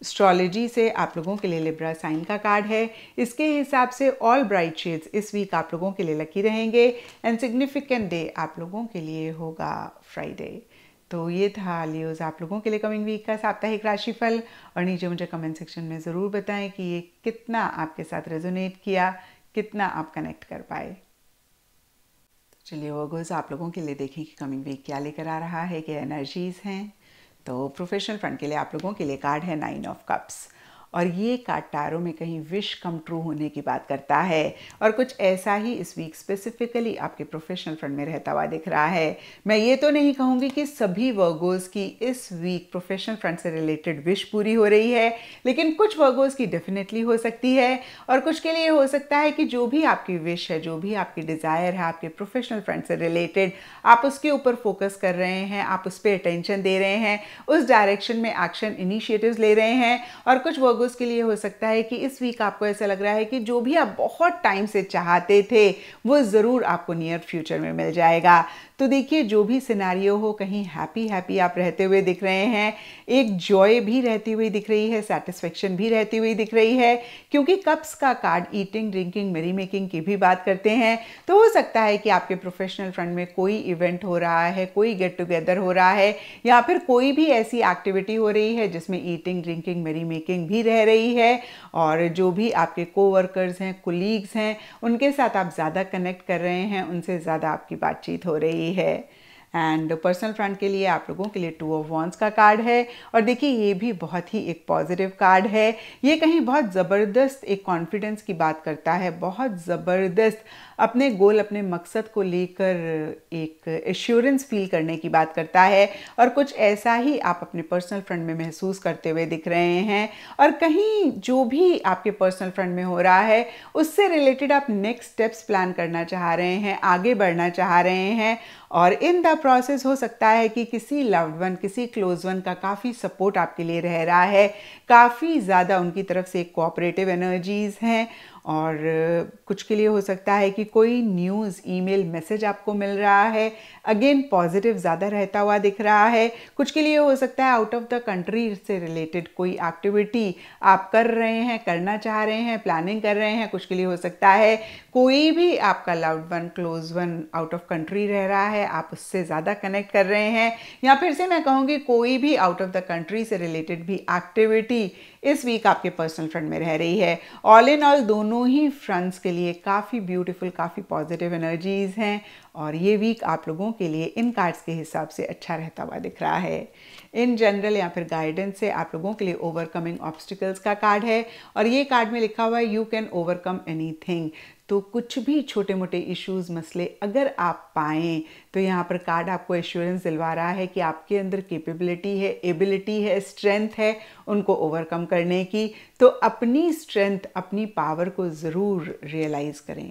स्ट्रॉलोजी से आप लोगों के लिए लिब्रा साइन का कार्ड है इसके हिसाब से ऑल ब्राइट शेड्स इस वीक आप लोगों के लिए लकी रहेंगे एंड सिग्निफिकेंट डे आप लोगों के लिए होगा फ्राइडे तो ये था लियोज आप लोगों के लिए कमिंग वीक का साप्ताहिक राशिफल और नीचे मुझे कमेंट सेक्शन में ज़रूर बताएं कि ये कितना आपके साथ रेजोनेट किया कितना आप कनेक्ट कर पाए तो चलिए वर्गोज आप लोगों के लिए देखें कि कमिंग वीक क्या लेकर आ रहा है क्या एनर्जीज हैं तो प्रोफेशनल फ्रंट के लिए आप लोगों के लिए कार्ड है नाइन ऑफ कप्स और ये टारो में कहीं विश कम ट्रू होने की बात करता है और कुछ ऐसा ही इस वीक स्पेसिफिकली आपके प्रोफेशनल फ्रंट में रहता हुआ दिख रहा है मैं ये तो नहीं कहूँगी कि सभी वर्गोज की इस वीक प्रोफेशनल फ्रंट से रिलेटेड विश पूरी हो रही है लेकिन कुछ वर्गोज की डेफिनेटली हो सकती है और कुछ के लिए हो सकता है कि जो भी आपकी विश है जो भी आपकी डिज़ायर है आपके प्रोफेशनल फ्रंट से रिलेटेड आप उसके ऊपर फोकस कर रहे हैं आप उस पर अटेंशन दे रहे हैं उस डायरेक्शन में एक्शन इनिशिएटिव ले रहे हैं और कुछ वर्गोज लोगों के लिए हो सकता है कि इस वीक आपको ऐसा लग रहा है कि जो भी आप बहुत टाइम से चाहते थे वो ज़रूर आपको नियर फ्यूचर में मिल जाएगा तो देखिए जो भी सिनारियो हो कहीं हैप्पी हैप्पी आप रहते हुए दिख रहे हैं एक जॉय भी रहती हुई दिख रही है सेटिस्फेक्शन भी रहती हुई दिख रही है क्योंकि कप्स का card eating drinking merrymaking की भी बात करते हैं तो हो सकता है कि आपके प्रोफेशनल फ्रंट में कोई इवेंट हो रहा है कोई गेट टुगेदर हो रहा है या फिर कोई भी ऐसी एक्टिविटी हो रही है जिसमें ईटिंग ड्रिंकिंग मेरी मेकिंग भी रह रही है और जो भी आपके कोवर्कर्स हैं कुलीग्स हैं उनके साथ आप ज़्यादा कनेक्ट कर रहे हैं उनसे ज़्यादा आपकी बातचीत हो रही है ये है एंड पर्सनल फ्रंट के लिए आप लोगों के लिए टू ऑफ वॉन्स का कार्ड है और देखिए ये भी बहुत ही एक पॉजिटिव कार्ड है ये कहीं बहुत ज़बरदस्त एक कॉन्फिडेंस की बात करता है बहुत ज़बरदस्त अपने गोल अपने मकसद को लेकर एक एश्योरेंस फील करने की बात करता है और कुछ ऐसा ही आप अपने पर्सनल फ्रेंड में महसूस करते हुए दिख रहे हैं और कहीं जो भी आपके पर्सनल फ्रेंड में हो रहा है उससे रिलेटेड आप नेक्स्ट स्टेप्स प्लान करना चाह रहे हैं आगे बढ़ना चाह रहे हैं और इन द प्रोसेस हो सकता है कि किसी लव्ड वन किसी क्लोज वन का काफ़ी सपोर्ट आपके लिए रह रहा है काफ़ी ज़्यादा उनकी तरफ से कोऑपरेटिव एनर्जीज़ हैं और कुछ के लिए हो सकता है कि कोई न्यूज़ ईमेल मैसेज आपको मिल रहा है अगेन पॉजिटिव ज़्यादा रहता हुआ दिख रहा है कुछ के लिए हो सकता है आउट ऑफ द कंट्री से रिलेटेड कोई एक्टिविटी आप कर रहे हैं करना चाह रहे हैं प्लानिंग कर रहे हैं कुछ के लिए हो सकता है कोई भी आपका loved one close one out of country रह रहा है आप उससे ज़्यादा कनेक्ट कर रहे हैं या फिर से मैं कहूँगी कोई भी आउट ऑफ द कंट्री से रिलेटेड भी एक्टिविटी इस वीक आपके पर्सनल फ्रंट में रह रही है ऑल इन ऑल दोनों ही फ्रंट्स के लिए काफ़ी ब्यूटीफुल काफ़ी पॉजिटिव एनर्जीज हैं और ये वीक आप लोगों के लिए इन कार्ड्स के हिसाब से अच्छा रहता हुआ दिख रहा है इन जनरल या फिर गाइडेंस से आप लोगों के लिए ओवरकमिंग ऑब्स्टिकल्स का कार्ड है और ये कार्ड में लिखा हुआ है you can overcome anything तो कुछ भी छोटे मोटे इश्यूज मसले अगर आप पाएँ तो यहाँ पर कार्ड आपको एश्योरेंस दिलवा रहा है कि आपके अंदर कैपेबिलिटी है एबिलिटी है स्ट्रेंथ है उनको ओवरकम करने की तो अपनी स्ट्रेंथ अपनी पावर को ज़रूर रियलाइज़ करें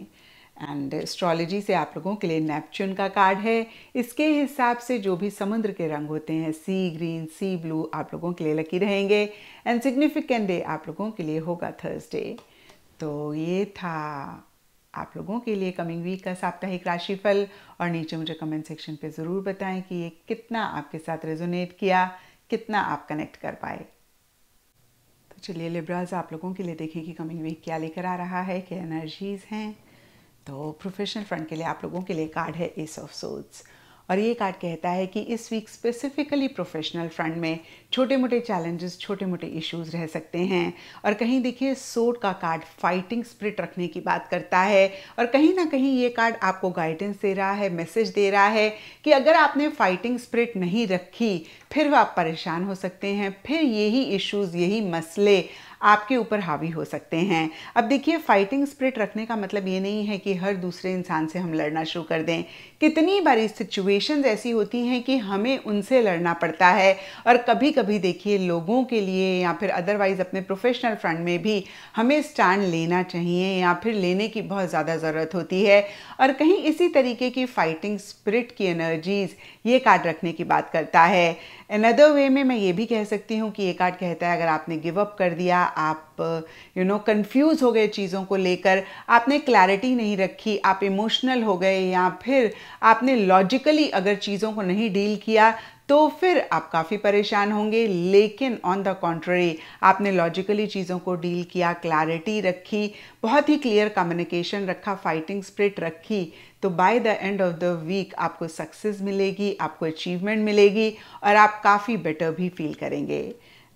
एंड एस्ट्रोलॉजी से आप लोगों के लिए नेपच्यून का कार्ड है इसके हिसाब से जो भी समुद्र के रंग होते हैं सी ग्रीन सी ब्लू आप लोगों के लिए लकी रहेंगे एंड सिग्निफिकेंट डे आप लोगों के लिए होगा थर्सडे तो ये था आप लोगों के लिए कमिंग वीक का साप्ताहिक राशिफल और नीचे मुझे कमेंट सेक्शन पे ज़रूर बताएं कि ये कितना आपके साथ रेजोनेट किया कितना आप कनेक्ट कर पाए तो चलिए लिब्राज आप लोगों के लिए देखें कि कमिंग वीक क्या लेकर आ रहा है क्या एनर्जीज़ हैं तो प्रोफेशनल फ्रंट के लिए आप लोगों के लिए कार्ड है एस ऑफ सोल्स और ये कार्ड कहता है कि इस वीक स्पेसिफिकली प्रोफेशनल फ्रंट में छोटे मोटे चैलेंजेस छोटे मोटे इश्यूज रह सकते हैं और कहीं देखिए सोट का कार्ड फाइटिंग स्प्रिट रखने की बात करता है और कहीं ना कहीं ये कार्ड आपको गाइडेंस दे रहा है मैसेज दे रहा है कि अगर आपने फाइटिंग स्प्रिट नहीं रखी फिर वह आप परेशान हो सकते हैं फिर यही इश्यूज़ यही मसले आपके ऊपर हावी हो सकते हैं अब देखिए फाइटिंग स्प्रिट रखने का मतलब ये नहीं है कि हर दूसरे इंसान से हम लड़ना शुरू कर दें कितनी बारी सिचुएशंस ऐसी होती हैं कि हमें उनसे लड़ना पड़ता है और कभी कभी देखिए लोगों के लिए या फिर अदरवाइज़ अपने प्रोफेशनल फ्रंट में भी हमें स्टैंड लेना चाहिए या फिर लेने की बहुत ज़्यादा ज़रूरत होती है और कहीं इसी तरीके की फाइटिंग स्पिरिट की एनर्जीज़ ये कार्ड रखने की बात करता है अनदर वे में मैं ये भी कह सकती हूँ कि ये कार्ड कहता है अगर आपने गिव अप कर दिया आप आप यू नो कंफ्यूज हो गए चीज़ों को लेकर आपने क्लैरिटी नहीं रखी आप इमोशनल हो गए या फिर आपने लॉजिकली अगर चीज़ों को नहीं डील किया तो फिर आप काफ़ी परेशान होंगे लेकिन ऑन द कॉन्ट्ररी आपने लॉजिकली चीज़ों को डील किया क्लैरिटी रखी बहुत ही क्लियर कम्युनिकेशन रखा फाइटिंग स्प्रिट रखी तो by the end of the week आपको सक्सेस मिलेगी आपको अचीवमेंट मिलेगी और आप काफ़ी बेटर भी फील करेंगे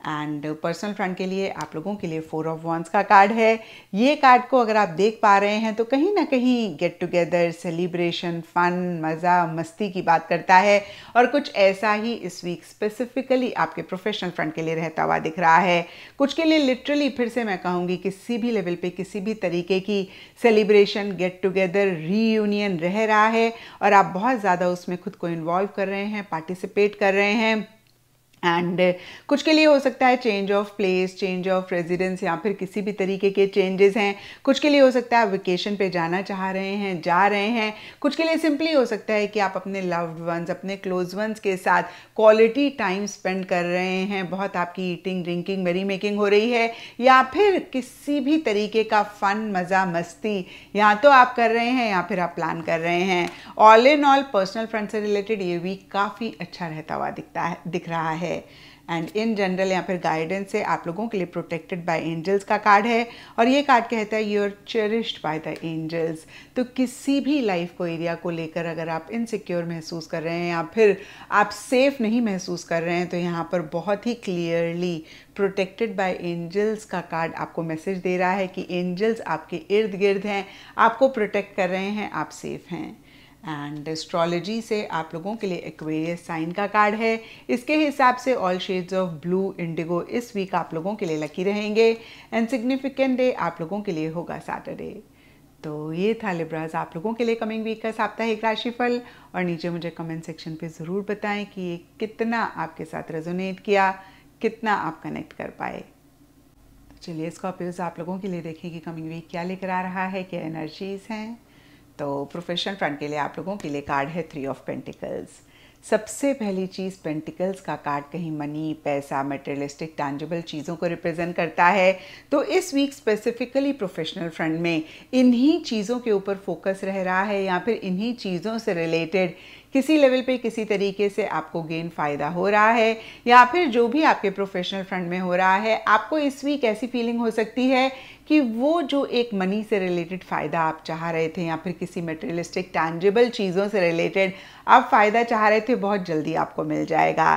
एंड पर्सनल फ्रेंड के लिए आप लोगों के लिए फोर ऑफ वॉन्स का कार्ड है ये कार्ड को अगर आप देख पा रहे हैं तो कहीं ना कहीं गेट टुगेदर सेलिब्रेशन फन मज़ा मस्ती की बात करता है और कुछ ऐसा ही इस वीक स्पेसिफिकली आपके प्रोफेशनल फ्रेंड के लिए रहता हुआ दिख रहा है कुछ के लिए लिटरली फिर से मैं कहूँगी किसी भी लेवल पर किसी भी तरीके की सेलिब्रेशन गेट टुगेदर रीयूनियन रह रहा है और आप बहुत ज़्यादा उसमें खुद को इन्वॉल्व कर रहे हैं पार्टिसिपेट कर रहे हैं एंड uh, कुछ के लिए हो सकता है change of place change of residence या फिर किसी भी तरीके के चेंजेस हैं कुछ के लिए हो सकता है वेकेशन पे जाना चाह रहे हैं जा रहे हैं कुछ के लिए सिंपली हो सकता है कि आप अपने लव्ड वंस अपने क्लोज वंस के साथ क्वालिटी टाइम स्पेंड कर रहे हैं बहुत आपकी ईटिंग ड्रिंकिंग मेरी मेकिंग हो रही है या फिर किसी भी तरीके का फन मज़ा मस्ती या तो आप कर रहे हैं या फिर आप प्लान कर रहे हैं all in all personal friend से रिलेटेड ये वीक काफ़ी अच्छा रहता हुआ दिखता है दिख रहा है है एंड इन जनरल या फिर गाइडेंस है आप लोगों के लिए प्रोटेक्टेड बाय एंजल्स का कार्ड है और ये कार्ड कहता है you are cherished by the angels तो किसी भी लाइफ को एरिया को लेकर अगर आप इनसिक्योर महसूस कर रहे हैं या फिर आप सेफ नहीं महसूस कर रहे हैं तो यहाँ पर बहुत ही क्लियरली प्रोटेक्टेड बाय एंजल्स का कार्ड आपको मैसेज दे रहा है कि एंजल्स आपके इर्द गिर्द हैं आपको प्रोटेक्ट कर रहे हैं आप सेफ हैं एंड एस्ट्रोलॉजी से आप लोगों के लिए एक्वेरियस साइन का कार्ड है इसके हिसाब से all shades of blue indigo इस वीक आप लोगों के लिए लकी रहेंगे एंड सिग्निफिकेंट डे आप लोगों के लिए होगा सैटरडे तो ये था लिब्राज आप लोगों के लिए कमिंग वीक का साप्ताहिक राशिफल और नीचे मुझे कमेंट सेक्शन पे ज़रूर बताएं कि ये कितना आपके साथ रेजोनेट किया कितना आप कनेक्ट कर पाए तो चलिए स्कॉर्पियोज आप लोगों के लिए देखें कि कमिंग वीक क्या लेकर आ रहा है क्या एनर्जीज़ हैं तो प्रोफेशनल फ्रंट के लिए आप लोगों के लिए कार्ड है थ्री ऑफ पेंटिकल्स सबसे पहली चीज़ पेंटिकल्स का कार्ड कहीं मनी पैसा मटेरियलिस्टिक टैंजिबल चीज़ों को रिप्रेजेंट करता है तो इस वीक स्पेसिफिकली प्रोफेशनल फ्रंट में इन्हीं चीज़ों के ऊपर फोकस रह रहा है या फिर इन्हीं चीज़ों से रिलेटेड किसी लेवल पे किसी तरीके से आपको गेन फ़ायदा हो रहा है या फिर जो भी आपके प्रोफेशनल फ्रंट में हो रहा है आपको इस वीक ऐसी फीलिंग हो सकती है कि वो जो एक मनी से रिलेटेड फ़ायदा आप चाह रहे थे या फिर किसी मटेरियलिस्टिक टैंजेबल चीज़ों से रिलेटेड आप फ़ायदा चाह रहे थे बहुत जल्दी आपको मिल जाएगा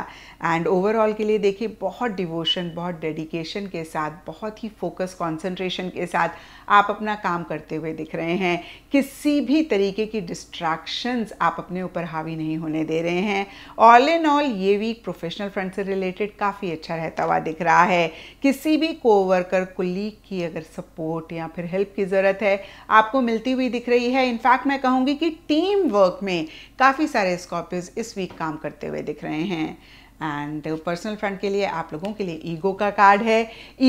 एंड ओवरऑल के लिए देखिए बहुत डिवोशन बहुत डेडिकेशन के साथ बहुत ही फोकस कंसंट्रेशन के साथ आप अपना काम करते हुए दिख रहे हैं किसी भी तरीके की डिस्ट्रैक्शंस आप अपने ऊपर हावी नहीं होने दे रहे हैं ऑल इन ऑल ये वीक प्रोफेशनल फ्रंट से रिलेटेड काफ़ी अच्छा रहता हुआ दिख रहा है किसी भी कोवर्कर कुलीग की अगर सपोर्ट या फिर हेल्प की ज़रूरत है आपको मिलती हुई दिख रही है इनफैक्ट मैं कहूँगी कि टीम वर्क में काफ़ी सारे सारे स्कॉर्पियोज इस वीक काम करते हुए दिख रहे हैं एंड पर्सनल फ्रेंड के लिए आप लोगों के लिए ईगो का कार्ड है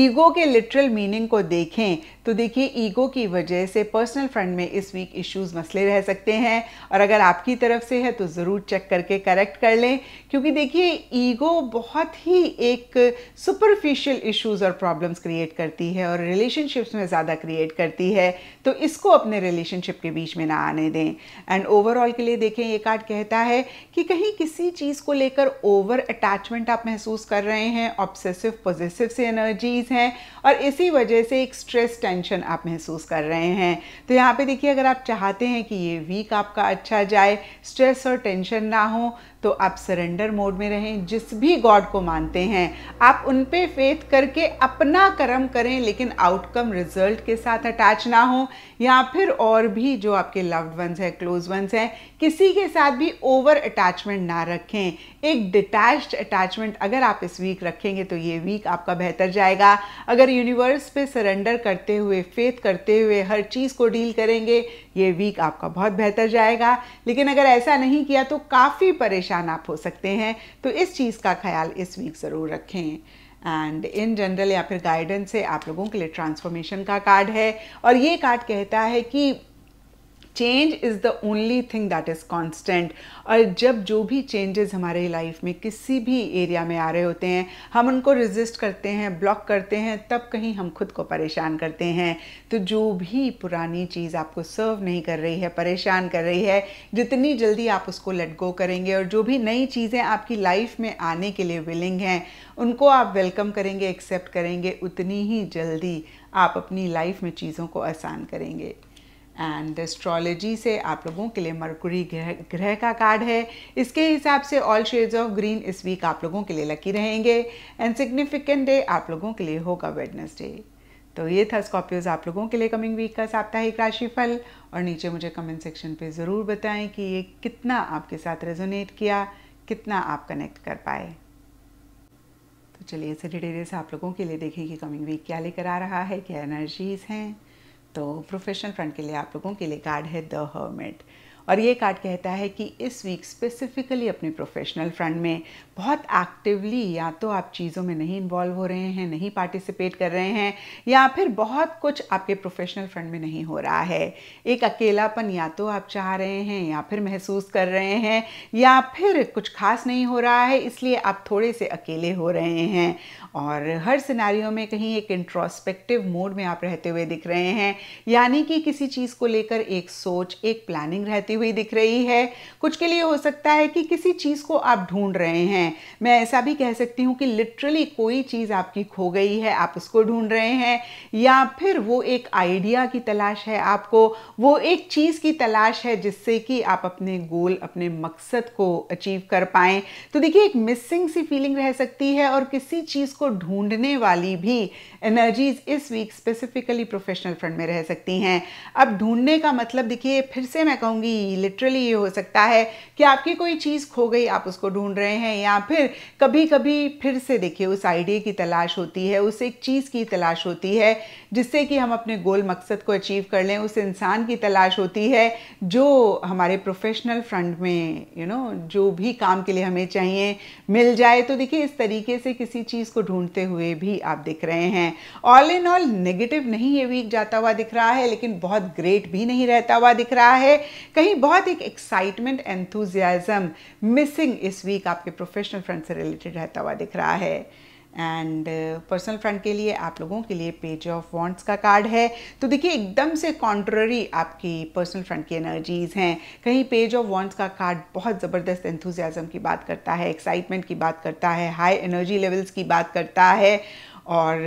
ईगो के लिटरल मीनिंग को देखें तो देखिए ईगो की वजह से पर्सनल फ्रेंड में इस वीक इश्यूज मसले रह सकते हैं और अगर आपकी तरफ से है तो ज़रूर चेक करके करेक्ट कर लें क्योंकि देखिए ईगो बहुत ही एक सुपरफिशियल इश्यूज़ और प्रॉब्लम्स क्रिएट करती है और रिलेशनशिप्स में ज़्यादा क्रिएट करती है तो इसको अपने रिलेशनशिप के बीच में ना आने दें एंड ओवरऑल के लिए देखें ये कार्ड कहता है कि कहीं किसी चीज़ को लेकर ओवर अटैचमेंट आप महसूस कर रहे हैं ऑब्सेसिव पॉजिटिव से एनर्जीज हैं और इसी वजह से एक स्ट्रेस टेंशन आप महसूस कर रहे हैं तो यहाँ पे देखिए अगर आप चाहते हैं कि ये वीक आपका अच्छा जाए स्ट्रेस और टेंशन ना हो तो आप सरेंडर मोड में रहें जिस भी गॉड को मानते हैं आप उन पे फेथ करके अपना कर्म करें लेकिन आउटकम रिजल्ट के साथ अटैच ना हो या फिर और भी जो आपके लव्ड वंस हैं क्लोज वंस हैं किसी के साथ भी ओवर अटैचमेंट ना रखें एक डिटैच्ड अटैचमेंट अगर आप इस वीक रखेंगे तो ये वीक आपका बेहतर जाएगा अगर यूनिवर्स पे सरेंडर करते हुए फेथ करते हुए हर चीज़ को डील करेंगे ये वीक आपका बहुत बेहतर जाएगा लेकिन अगर ऐसा नहीं किया तो काफ़ी परेशान आप हो सकते हैं तो इस चीज़ का ख्याल इस वीक ज़रूर रखें एंड इन जनरल या फिर गाइडेंस से आप लोगों के लिए ट्रांसफॉर्मेशन का कार्ड है और ये कार्ड कहता है कि change is the only thing that is constant और जब जो भी चेंजेस हमारे लाइफ में किसी भी एरिया में आ रहे होते हैं हम उनको रिजिस्ट करते हैं ब्लॉक करते हैं तब कहीं हम खुद को परेशान करते हैं तो जो भी पुरानी चीज़ आपको सर्व नहीं कर रही है परेशान कर रही है जितनी जल्दी आप उसको लेट गो करेंगे और जो भी नई चीज़ें आपकी लाइफ में आने के लिए विलिंग हैं उनको आप वेलकम करेंगे एक्सेप्ट करेंगे उतनी ही जल्दी आप अपनी लाइफ में चीज़ों को आसान करेंगे एंड एस्ट्रोलॉजी से आप लोगों के लिए मरकुरी ग्रह ग्रह का कार्ड है इसके हिसाब से ऑल शेड्स ऑफ ग्रीन इस वीक आप लोगों के लिए लकी रहेंगे एंड सिग्निफिकेंट डे आप लोगों के लिए होगा वेडनेसडे तो ये था स्कॉर्पियोज आप लोगों के लिए कमिंग वीक का साप्ताहिक राशिफल और नीचे मुझे कमेंट सेक्शन पे ज़रूर बताएं कि ये कितना आपके साथ रेजोनेट किया कितना आप कनेक्ट कर पाए तो चलिए सैटरडे से आप लोगों के लिए देखें कि कमिंग वीक क्या लेकर आ रहा है क्या एनर्जीज़ हैं तो प्रोफेशनल फ्रंट के लिए आप लोगों के लिए कार्ड है द हर्मेट और ये कार्ड कहता है कि इस वीक स्पेसिफिकली अपने प्रोफेशनल फ्रंट में बहुत एक्टिवली या तो आप चीज़ों में नहीं इन्वॉल्व हो रहे हैं नहीं पार्टिसिपेट कर रहे हैं या फिर बहुत कुछ आपके प्रोफेशनल फ्रंट में नहीं हो रहा है एक अकेलापन या तो आप चाह रहे हैं या फिर महसूस कर रहे हैं या फिर कुछ खास नहीं हो रहा है इसलिए आप थोड़े से अकेले हो रहे हैं और हर सिनेरियो में कहीं एक इंट्रोस्पेक्टिव मोड में आप रहते हुए दिख रहे हैं यानी कि किसी चीज़ को लेकर एक सोच एक प्लानिंग रहती हुई दिख रही है कुछ के लिए हो सकता है कि किसी चीज़ को आप ढूंढ रहे हैं मैं ऐसा भी कह सकती हूँ कि लिटरली कोई चीज़ आपकी खो गई है आप उसको ढूंढ रहे हैं या फिर वो एक आइडिया की तलाश है आपको वो एक चीज़ की तलाश है जिससे कि आप अपने गोल अपने मकसद को अचीव कर पाएँ तो देखिए एक मिसिंग सी फीलिंग रह सकती है और किसी चीज़ को को ढूंढने वाली भी एनर्जीज इस वीक स्पेसिफिकली प्रोफेशनल फ्रंट में रह सकती हैं अब ढूंढने का मतलब देखिए फिर से मैं कहूँगी लिटरली ये हो सकता है कि आपकी कोई चीज़ खो गई आप उसको ढूंढ रहे हैं या फिर कभी कभी फिर से देखिए उस आइडिया की तलाश होती है उस एक चीज़ की तलाश होती है जिससे कि हम अपने गोल मकसद को अचीव कर लें उस इंसान की तलाश होती है जो हमारे प्रोफेशनल फ्रंट में यू you नो know, जो भी काम के लिए हमें चाहिए मिल जाए तो देखिए इस तरीके से किसी चीज़ को ढूंढते हुए भी आप दिख रहे हैं ऑल इन ऑल नेगेटिव नहीं ये वीक जाता हुआ दिख रहा है लेकिन बहुत ग्रेट भी नहीं रहता हुआ दिख रहा है कहीं बहुत एक एक्साइटमेंट एंथुजियाजम मिसिंग इस वीक आपके प्रोफेशनल फ्रेंड से रिलेटेड रहता हुआ दिख रहा है एंड पर्सनल फ्रेंड के लिए आप लोगों के लिए पेज ऑफ वॉन्ट्स का कार्ड है तो देखिए एकदम से कॉन्ट्ररी आपकी पर्सनल फ्रेंड की एनर्जीज हैं कहीं पेज ऑफ वॉन्ट्स का कार्ड बहुत ज़बरदस्त एंथुजियाज़म की बात करता है एक्साइटमेंट की बात करता है हाई एनर्जी लेवल्स की बात करता है और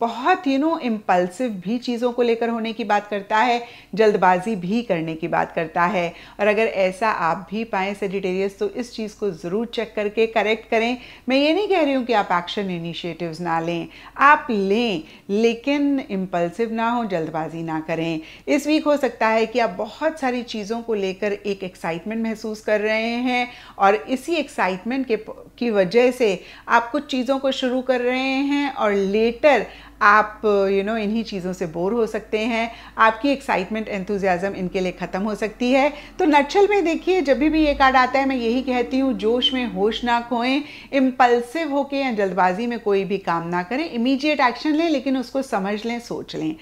बहुत यू नो इम्पल्सिव भी चीज़ों को लेकर होने की बात करता है जल्दबाजी भी करने की बात करता है और अगर ऐसा आप भी पाएँ सेजिटेरियस तो इस चीज़ को ज़रूर चेक करके करेक्ट करें मैं ये नहीं कह रही हूँ कि आप एक्शन इनिशिएटिव्स ना लें आप लें लेकिन इम्पल्सिव ना हो जल्दबाजी ना करें इस वीक हो सकता है कि आप बहुत सारी चीज़ों को लेकर एक एक्साइटमेंट महसूस कर रहे हैं और इसी एक्साइटमेंट के की वजह से आप कुछ चीज़ों को शुरू कर रहे हैं और लेटर आप यू नो इन्हीं चीज़ों से बोर हो सकते हैं आपकी एक्साइटमेंट एंथुजियाज़म इनके लिए ख़त्म हो सकती है तो नक्षल में देखिए जब भी ये कार्ड आता है मैं यही कहती हूँ जोश में होश ना खोएं इम्पल्सिव होके या जल्दबाजी में कोई भी काम ना करें इमीजिएट एक्शन लें लेकिन उसको समझ लें सोच लें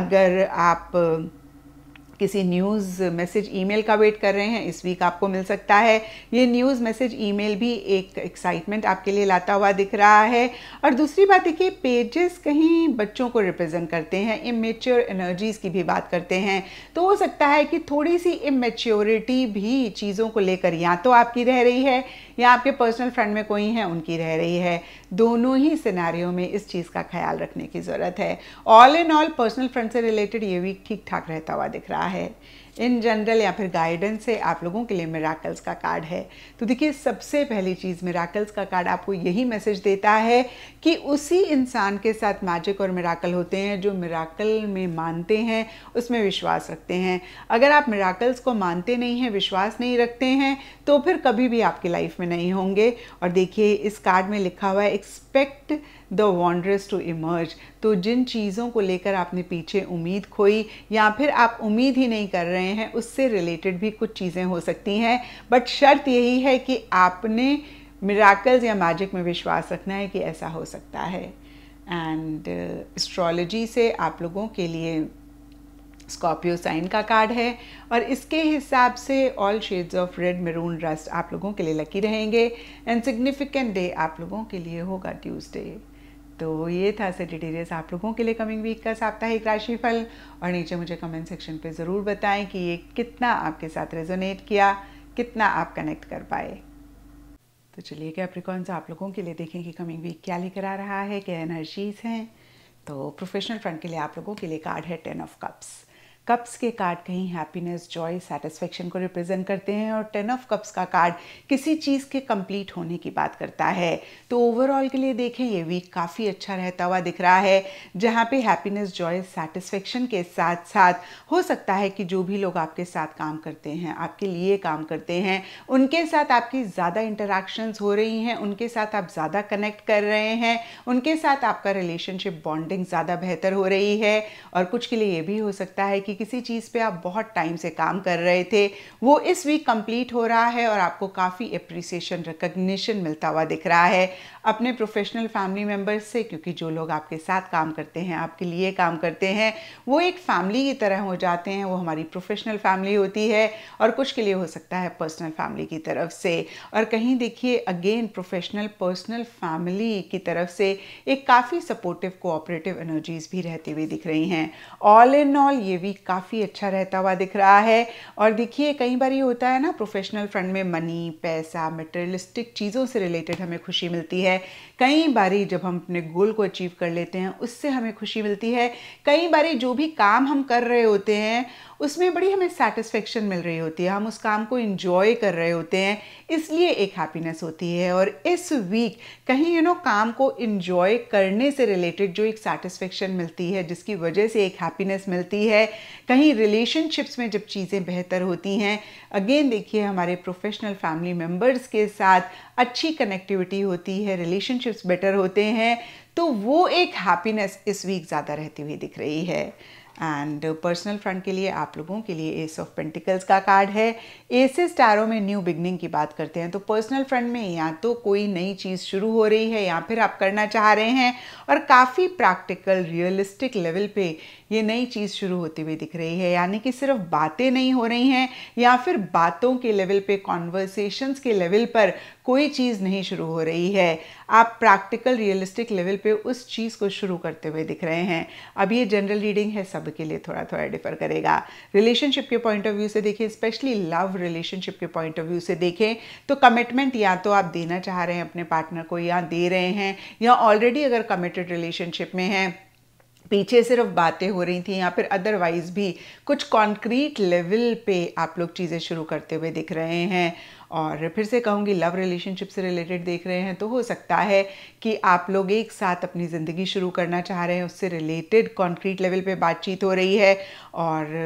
अगर आप किसी न्यूज़ मैसेज ईमेल का वेट कर रहे हैं इस वीक आपको मिल सकता है ये न्यूज़ मैसेज ईमेल भी एक एक्साइटमेंट आपके लिए लाता हुआ दिख रहा है और दूसरी बात देखिए पेजेस कहीं बच्चों को रिप्रेजेंट करते हैं इमेच्योर एनर्जीज़ की भी बात करते हैं तो हो सकता है कि थोड़ी सी इमेच्योरिटी भी चीज़ों को लेकर या तो आपकी रह रही है या आपके पर्सनल फ्रेंड में कोई है उनकी रह रही है दोनों ही सिनारियों में इस चीज़ का ख्याल रखने की ज़रूरत है all in all personal friend से रिलेटेड ये वीक ठीक ठाक रहता हुआ दिख रहा है इन जनरल या फिर गाइडेंस से आप लोगों के लिए मेराकल्स का कार्ड है तो देखिए सबसे पहली चीज़ मेराकल्स का कार्ड आपको यही मैसेज देता है कि उसी इंसान के साथ मैजिक और मिराकल होते हैं जो मिराकल में मानते हैं उसमें विश्वास रखते हैं अगर आप मिराकल्स को मानते नहीं हैं विश्वास नहीं रखते हैं तो फिर कभी भी आपकी लाइफ में नहीं होंगे और देखिए इस कार्ड में लिखा हुआ है expect the wondrous to emerge तो जिन चीज़ों को लेकर आपने पीछे उम्मीद खोई या फिर आप उम्मीद ही नहीं कर रहे हैं उससे रिलेटेड भी कुछ चीज़ें हो सकती हैं बट शर्त यही है कि आपने मिराकल्स या मैजिक में विश्वास रखना है कि ऐसा हो सकता है एंड एस्ट्रोलॉजी uh, से आप लोगों के लिए स्कॉर्पियो साइन का कार्ड है और इसके हिसाब से all shades of red maroon rust आप लोगों के लिए लकी रहेंगे एंड सिग्निफिकेंट डे आप लोगों के लिए होगा ट्यूसडे तो ये था सेटेटेरियस आप लोगों के लिए कमिंग वीक का साप्ताहिक राशिफल और नीचे मुझे कमेंट सेक्शन पे ज़रूर बताएं कि ये कितना आपके साथ रेजोनेट किया कितना आप कनेक्ट कर पाए तो चलिए कैप्रिकॉन्स आप लोगों के लिए देखें कि कमिंग वीक क्या लेकर आ रहा है क्या एनर्जीज हैं तो प्रोफेशनल फ्रंट के लिए आप लोगों के लिए कार्ड है टेन ऑफ कप्स कप्स के कार्ड कहीं हैप्पीनेस जॉय सेटिस्फेक्शन को रिप्रेजेंट करते हैं और टेन ऑफ कप्स का कार्ड किसी चीज़ के कंप्लीट होने की बात करता है तो ओवरऑल के लिए देखें ये वीक काफ़ी अच्छा रहता हुआ दिख रहा है जहाँ पे हैप्पीनेस जॉय सेटिस्फेक्शन के साथ साथ हो सकता है कि जो भी लोग आपके साथ काम करते हैं आपके लिए काम करते हैं उनके साथ आपकी ज़्यादा इंटरेक्शंस हो रही हैं उनके साथ आप ज़्यादा कनेक्ट कर रहे हैं उनके साथ आपका रिलेशनशिप बॉन्डिंग ज़्यादा बेहतर हो रही है और कुछ के लिए ये भी हो सकता है कि किसी चीज़ पे आप बहुत टाइम से काम कर रहे थे वो इस वीक कंप्लीट हो रहा है और आपको काफ़ी अप्रिसिएशन रिकग्निशन मिलता हुआ दिख रहा है अपने प्रोफेशनल फैमिली मेम्बर्स से क्योंकि जो लोग आपके साथ काम करते हैं आपके लिए काम करते हैं वो एक फैमिली की तरह हो जाते हैं वो हमारी प्रोफेशनल फैमिली होती है और कुछ के लिए हो सकता है पर्सनल फैमिली की तरफ से और कहीं देखिए अगेन प्रोफेशनल पर्सनल फैमिली की तरफ से एक काफ़ी सपोर्टिव कोऑपरेटिव एनर्जीज भी रहती हुई दिख रही हैं ऑल इन ऑल ये वीक काफ़ी अच्छा रहता हुआ दिख रहा है और देखिए कई बार ये होता है ना प्रोफेशनल फ्रंट में मनी पैसा मटेरियलिस्टिक चीज़ों से रिलेटेड हमें खुशी मिलती है कई बारी जब हम अपने गोल को अचीव कर लेते हैं उससे हमें खुशी मिलती है कई बारी जो भी काम हम कर रहे होते हैं उसमें बड़ी हमें सेटिस्फेक्शन मिल रही होती है हम उस काम को इन्जॉय कर रहे होते हैं इसलिए एक हैप्पीनेस होती है और इस वीक कहीं यू नो काम को इन्जॉय करने से रिलेटेड जो एक सेटिस्फेक्शन मिलती है जिसकी वजह से एक हैप्पीनेस मिलती है कहीं रिलेशनशिप्स में जब चीज़ें बेहतर होती हैं अगेन देखिए हमारे प्रोफेशनल फैमिली मेम्बर्स के साथ अच्छी कनेक्टिविटी होती है रिलेशनशिप्स बेटर होते हैं तो वो एक हैप्पीनेस इस वीक ज़्यादा रहती हुई दिख रही है एंड पर्सनल फ्रंट के लिए आप लोगों के लिए एस ऑफ पेंटिकल्स का कार्ड है एसेस टैरो में न्यू बिगनिंग की बात करते हैं तो पर्सनल फ्रंट में या तो कोई नई चीज़ शुरू हो रही है या फिर आप करना चाह रहे हैं और काफ़ी प्रैक्टिकल रियलिस्टिक लेवल पे ये नई चीज़ शुरू होती हुई दिख रही है यानी कि सिर्फ बातें नहीं हो रही हैं या फिर बातों के लेवल पे कॉन्वर्सेशंस के लेवल पर कोई चीज़ नहीं शुरू हो रही है आप प्रैक्टिकल रियलिस्टिक लेवल पे उस चीज़ को शुरू करते हुए दिख रहे हैं अब ये जनरल रीडिंग है सबके लिए थोड़ा थोड़ा डिफर करेगा रिलेशनशिप के पॉइंट ऑफ व्यू से देखें स्पेशली लव रिलेशनशिप के पॉइंट ऑफ व्यू से देखें तो कमिटमेंट या तो आप देना चाह रहे हैं अपने पार्टनर को या दे रहे हैं या ऑलरेडी अगर कमिटेड रिलेशनशिप में हैं पीछे सिर्फ बातें हो रही थी या फिर अदरवाइज भी कुछ कॉन्क्रीट लेवल पे आप लोग चीज़ें शुरू करते हुए दिख रहे हैं और फिर से कहूँगी लव रिलेशनशिप से रिलेटेड देख रहे हैं तो हो सकता है कि आप लोग एक साथ अपनी ज़िंदगी शुरू करना चाह रहे हैं उससे रिलेटेड कॉन्क्रीट लेवल पे बातचीत हो रही है और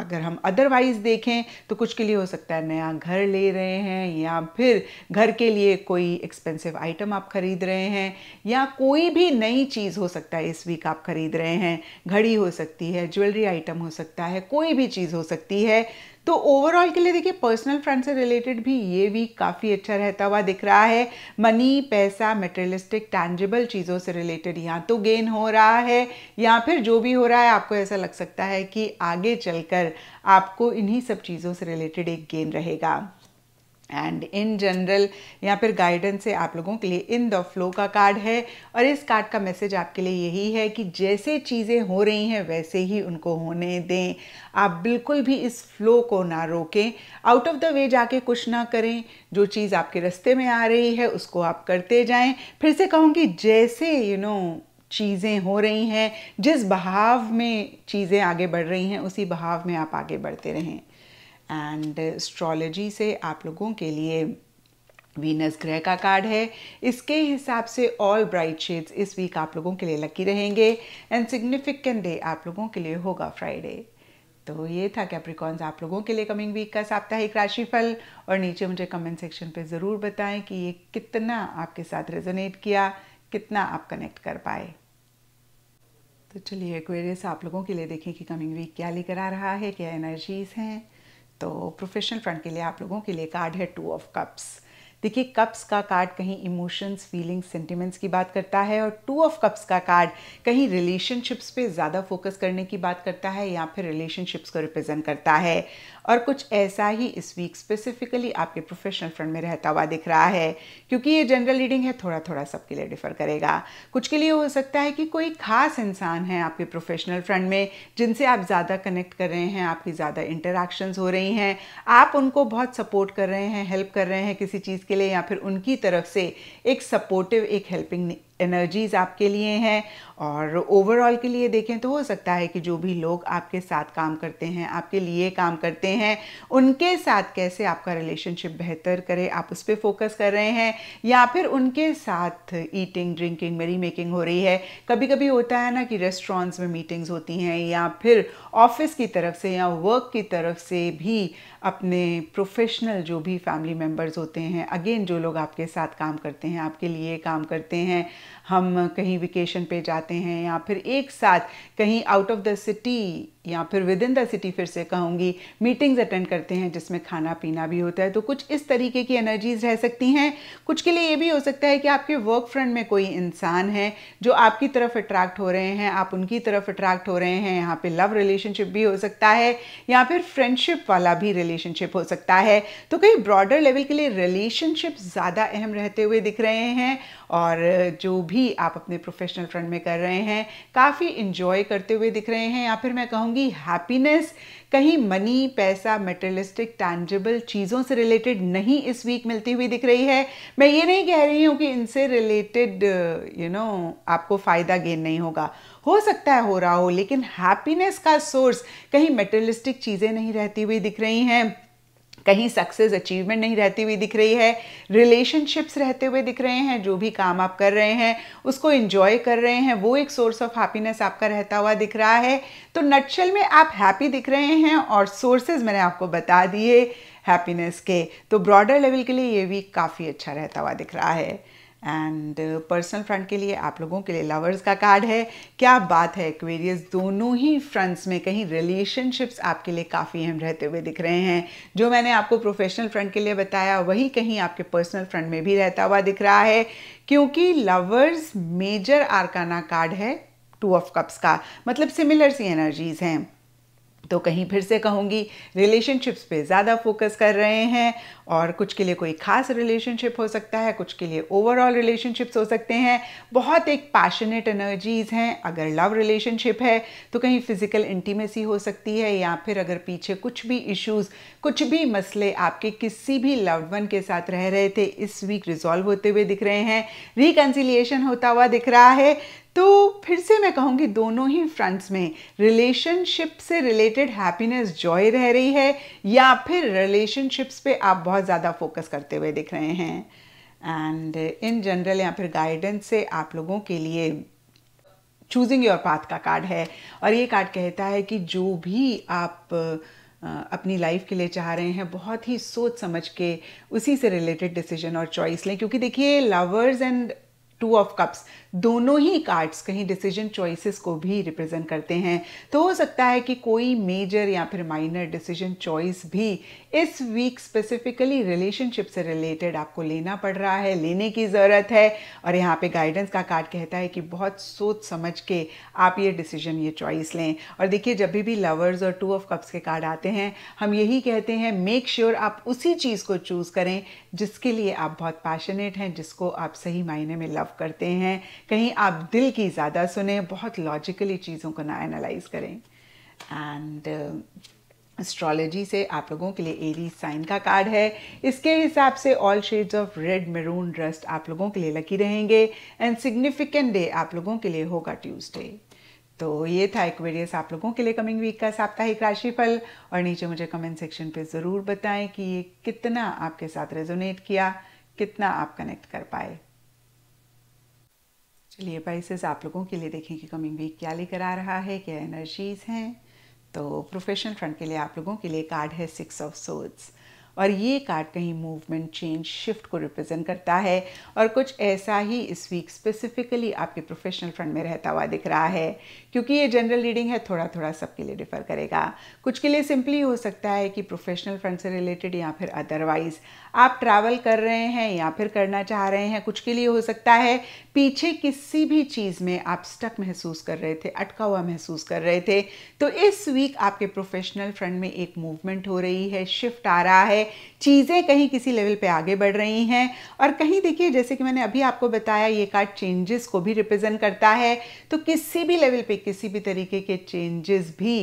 अगर हम अदरवाइज देखें तो कुछ के लिए हो सकता है नया घर ले रहे हैं या फिर घर के लिए कोई एक्सपेंसिव आइटम आप खरीद रहे हैं या कोई भी नई चीज़ हो सकता है इस वीक आप खरीद रहे हैं घड़ी हो सकती है ज्वेलरी आइटम हो सकता है कोई भी चीज़ हो सकती है तो ओवरऑल के लिए देखिए पर्सनल फ्रंट से रिलेटेड भी ये वीक काफ़ी अच्छा रहता हुआ दिख रहा है मनी पैसा मेटेरियलिस्टिक टैंजेबल चीज़ों से रिलेटेड यहाँ तो गेन हो रहा है या फिर जो भी हो रहा है आपको ऐसा लग सकता है कि आगे चलकर आपको इन्हीं सब चीज़ों से रिलेटेड एक गेन रहेगा एंड इन जनरल या फिर गाइडेंस से आप लोगों के लिए इन द फ्लो का कार्ड है और इस कार्ड का मैसेज आपके लिए यही है कि जैसे चीज़ें हो रही हैं वैसे ही उनको होने दें आप बिल्कुल भी इस फ्लो को ना रोकें आउट ऑफ द वे जाके कुछ ना करें जो चीज़ आपके रास्ते में आ रही है उसको आप करते जाएं फिर से कहूँगी जैसे यू you नो know, चीज़ें हो रही हैं जिस बहाव में चीज़ें आगे बढ़ रही हैं उसी बहाव में आप आगे बढ़ते रहें एंड एस्ट्रोलॉजी uh, से आप लोगों के लिए वीनस ग्रह का कार्ड है इसके हिसाब से ऑल ब्राइट शेड्स इस वीक आप लोगों के लिए लकी रहेंगे एंड सिग्निफिकेंट डे आप लोगों के लिए होगा फ्राइडे तो ये था कैप्रिकॉन्स आप लोगों के लिए कमिंग वीक का साप्ताहिक राशिफल और नीचे मुझे कमेंट सेक्शन पे ज़रूर बताएं कि ये कितना आपके साथ रेजोनेट किया कितना आप कनेक्ट कर पाए तो चलिए एक्वेरियस आप लोगों के लिए देखें कि कमिंग वीक क्या लेकर आ रहा है क्या एनर्जीज़ हैं तो प्रोफेशनल फ्रंट के लिए आप लोगों के लिए कार्ड है टू ऑफ कप्स देखिए कप्स का कार्ड कहीं इमोशंस फीलिंग्स सेंटिमेंट्स की बात करता है और टू ऑफ कप्स का कार्ड कहीं रिलेशनशिप्स पे ज़्यादा फोकस करने की बात करता है या फिर रिलेशनशिप्स को रिप्रेजेंट करता है और कुछ ऐसा ही इस वीक स्पेसिफिकली आपके प्रोफेशनल फ्रंट में रहता हुआ दिख रहा है क्योंकि ये जनरल रीडिंग है थोड़ा थोड़ा सबके लिए डिफर करेगा कुछ के लिए हो सकता है कि कोई खास इंसान है आपके प्रोफेशनल फ्रंट में जिनसे आप ज़्यादा कनेक्ट कर रहे हैं आपकी ज़्यादा इंटरेक्शन हो रही हैं आप उनको बहुत सपोर्ट कर रहे हैं हेल्प कर रहे हैं किसी चीज़ के लिए या फिर उनकी तरफ से एक सपोर्टिव एक हेल्पिंग एनर्जीज़ आपके लिए हैं और ओवरऑल के लिए देखें तो हो सकता है कि जो भी लोग आपके साथ काम करते हैं आपके लिए काम करते हैं उनके साथ कैसे आपका रिलेशनशिप बेहतर करे आप उस पर फोकस कर रहे हैं या फिर उनके साथ ईटिंग ड्रिंकिंग मेरी मेकिंग हो रही है कभी कभी होता है ना कि रेस्टोरेंट्स में मीटिंग्स होती हैं या फिर ऑफिस की तरफ से या वर्क की तरफ से भी अपने प्रोफेशनल जो भी फैमिली मेम्बर्स होते हैं अगेन जो लोग आपके साथ काम करते हैं आपके लिए काम करते हैं हम कहीं वेकेशन पे जाते हैं या फिर एक साथ कहीं आउट ऑफ द सिटी या फिर विद इन द सिटी फिर से कहूँगी मीटिंग्स अटेंड करते हैं जिसमें खाना पीना भी होता है तो कुछ इस तरीके की एनर्जीज रह सकती हैं कुछ के लिए ये भी हो सकता है कि आपके वर्क फ्रंट में कोई इंसान है जो आपकी तरफ अट्रैक्ट हो रहे हैं आप उनकी तरफ अट्रैक्ट हो रहे हैं यहाँ पे लव रिलेशनशिप भी हो सकता है या फिर फ्रेंडशिप वाला भी रिलेशनशिप हो सकता है तो कहीं ब्रॉडर लेवल के लिए रिलेशनशिप ज़्यादा अहम रहते हुए दिख रहे हैं और जो भी भी आप अपने प्रोफेशनल फ्रंट में कर रहे हैं काफ़ी इंजॉय करते हुए दिख रहे हैं या फिर मैं कहूँगी हैप्पीनेस कहीं मनी पैसा मेटेरियलिस्टिक टैंजेबल चीज़ों से रिलेटेड नहीं इस वीक मिलती हुई दिख रही है मैं ये नहीं कह रही हूँ कि इनसे रिलेटेड यू नो आपको फ़ायदा गेन नहीं होगा हो सकता है हो रहा हो लेकिन हैप्पीनेस का सोर्स कहीं मेटेरियलिस्टिक चीज़ें नहीं रहती हुई दिख रही हैं कहीं सक्सेस अचीवमेंट नहीं रहती हुई दिख रही है रिलेशनशिप्स रहते हुए दिख रहे हैं जो भी काम आप कर रहे हैं उसको इन्जॉय कर रहे हैं वो एक सोर्स ऑफ हैप्पीनेस आपका रहता हुआ दिख रहा है तो नटशल में आप हैप्पी दिख रहे हैं और सोर्सेज मैंने आपको बता दिए हैप्पीनेस के तो ब्रॉडर लेवल के लिए ये वीक काफ़ी अच्छा रहता हुआ दिख रहा है एंड पर्सनल फ्रंट के लिए आप लोगों के लिए लवर्स का कार्ड है क्या बात है एक्वेरियस दोनों ही फ्रंट्स में कहीं रिलेशनशिप्स आपके लिए काफ़ी अहम रहते हुए दिख रहे हैं जो मैंने आपको प्रोफेशनल फ्रंट के लिए बताया वही कहीं आपके पर्सनल फ्रंट में भी रहता हुआ दिख रहा है क्योंकि लवर्स मेजर आरकाना कार्ड है टू ऑफ कप्स का मतलब सिमिलर सी एनर्जीज़ हैं तो कहीं फिर से कहूँगी रिलेशनशिप्स पे ज़्यादा फोकस कर रहे हैं और कुछ के लिए कोई खास रिलेशनशिप हो सकता है कुछ के लिए ओवरऑल रिलेशनशिप्स हो सकते हैं बहुत एक पैशनेट एनर्जीज़ हैं अगर लव रिलेशनशिप है तो कहीं फिज़िकल इंटीमेसी हो सकती है या फिर अगर पीछे कुछ भी इश्यूज़ कुछ भी मसले आपके किसी भी लव वन के साथ रह रहे थे इस वीक रिजॉल्व होते हुए दिख रहे हैं रिकन्सिलियेशन होता हुआ दिख रहा है तो फिर से मैं कहूँगी दोनों ही फ्रंट्स में रिलेशनशिप से रिलेटेड हैप्पीनेस जॉय रह रही है या फिर रिलेशनशिप्स पे आप बहुत ज़्यादा फोकस करते हुए दिख रहे हैं एंड इन जनरल या फिर गाइडेंस से आप लोगों के लिए चूजिंग योर पाथ का कार्ड है और ये कार्ड कहता है कि जो भी आप अपनी लाइफ के लिए चाह रहे हैं बहुत ही सोच समझ के उसी से रिलेटेड डिसीजन और चॉइस लें क्योंकि देखिए lovers and two of cups दोनों ही कार्ड्स कहीं डिसीजन चॉइसेस को भी रिप्रेजेंट करते हैं तो हो सकता है कि कोई मेजर या फिर माइनर डिसीजन चॉइस भी इस वीक स्पेसिफिकली रिलेशनशिप से रिलेटेड आपको लेना पड़ रहा है लेने की ज़रूरत है और यहाँ पे गाइडेंस का कार्ड कहता है कि बहुत सोच समझ के आप ये डिसीजन ये चॉइस लें और देखिए जब भी भी लवर्स और टू ऑफ कप्स के कार्ड आते हैं हम यही कहते हैं मेक श्योर sure आप उसी चीज़ को चूज़ करें जिसके लिए आप बहुत पैशनेट हैं जिसको आप सही मायने में लव करते हैं कहीं आप दिल की ज़्यादा सुने बहुत लॉजिकली चीज़ों को ना एनालाइज करें एंड एस्ट्रोलॉजी uh, से आप लोगों के लिए एरी साइन का कार्ड है इसके हिसाब से all shades of red maroon rust आप लोगों के लिए लकी रहेंगे एंड सिग्निफिकेंट डे आप लोगों के लिए होगा ट्यूसडे तो ये था एक्वेरियस आप लोगों के लिए कमिंग वीक का साप्ताहिक राशिफल और नीचे मुझे कमेंट सेक्शन पे ज़रूर बताएं कि ये कितना आपके साथ रेजोनेट किया कितना आप कनेक्ट कर पाए चलिए प्राइसेस आप लोगों के लिए देखें कि कमिंग वीक क्या लेकर आ रहा है क्या एनर्जीज हैं तो प्रोफेशनल फ्रंट के लिए आप लोगों के लिए कार्ड है सिक्स ऑफ सोल्स और ये कार्ड कहीं मूवमेंट चेंज शिफ्ट को रिप्रेजेंट करता है और कुछ ऐसा ही इस वीक स्पेसिफिकली आपके प्रोफेशनल फ्रंट में रहता हुआ दिख रहा है क्योंकि ये जनरल रीडिंग है थोड़ा थोड़ा सबके लिए डिफर करेगा कुछ के लिए सिंपली हो सकता है कि प्रोफेशनल फ्रंट से रिलेटेड या फिर अदरवाइज आप ट्रैवल कर रहे हैं या फिर करना चाह रहे हैं कुछ के लिए हो सकता है पीछे किसी भी चीज़ में आप स्टक महसूस कर रहे थे अटका हुआ महसूस कर रहे थे तो इस वीक आपके प्रोफेशनल फ्रंट में एक मूवमेंट हो रही है शिफ्ट आ रहा है चीज़ें कहीं किसी लेवल पे आगे बढ़ रही हैं और कहीं देखिए जैसे कि मैंने अभी आपको बताया ये कार्ड चेंजेस को भी रिप्रेजेंट करता है तो किसी भी लेवल पे किसी भी तरीके के चेंजेस भी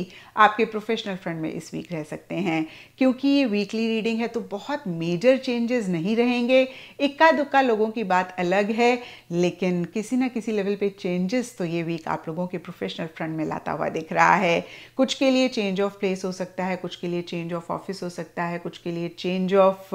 आपके प्रोफेशनल फ्रंट में इस वीक रह सकते हैं क्योंकि ये वीकली रीडिंग है तो बहुत मेजर चेंजेस नहीं रहेंगे इक्का दुक्का लोगों की बात अलग है लेकिन लेकिन किसी ना किसी लेवल पे चेंजेस तो ये वीक आप लोगों के प्रोफेशनल फ्रंट में लाता हुआ दिख रहा है कुछ के लिए चेंज ऑफ प्लेस हो सकता है कुछ के लिए चेंज ऑफ ऑफिस हो सकता है कुछ के लिए चेंज ऑफ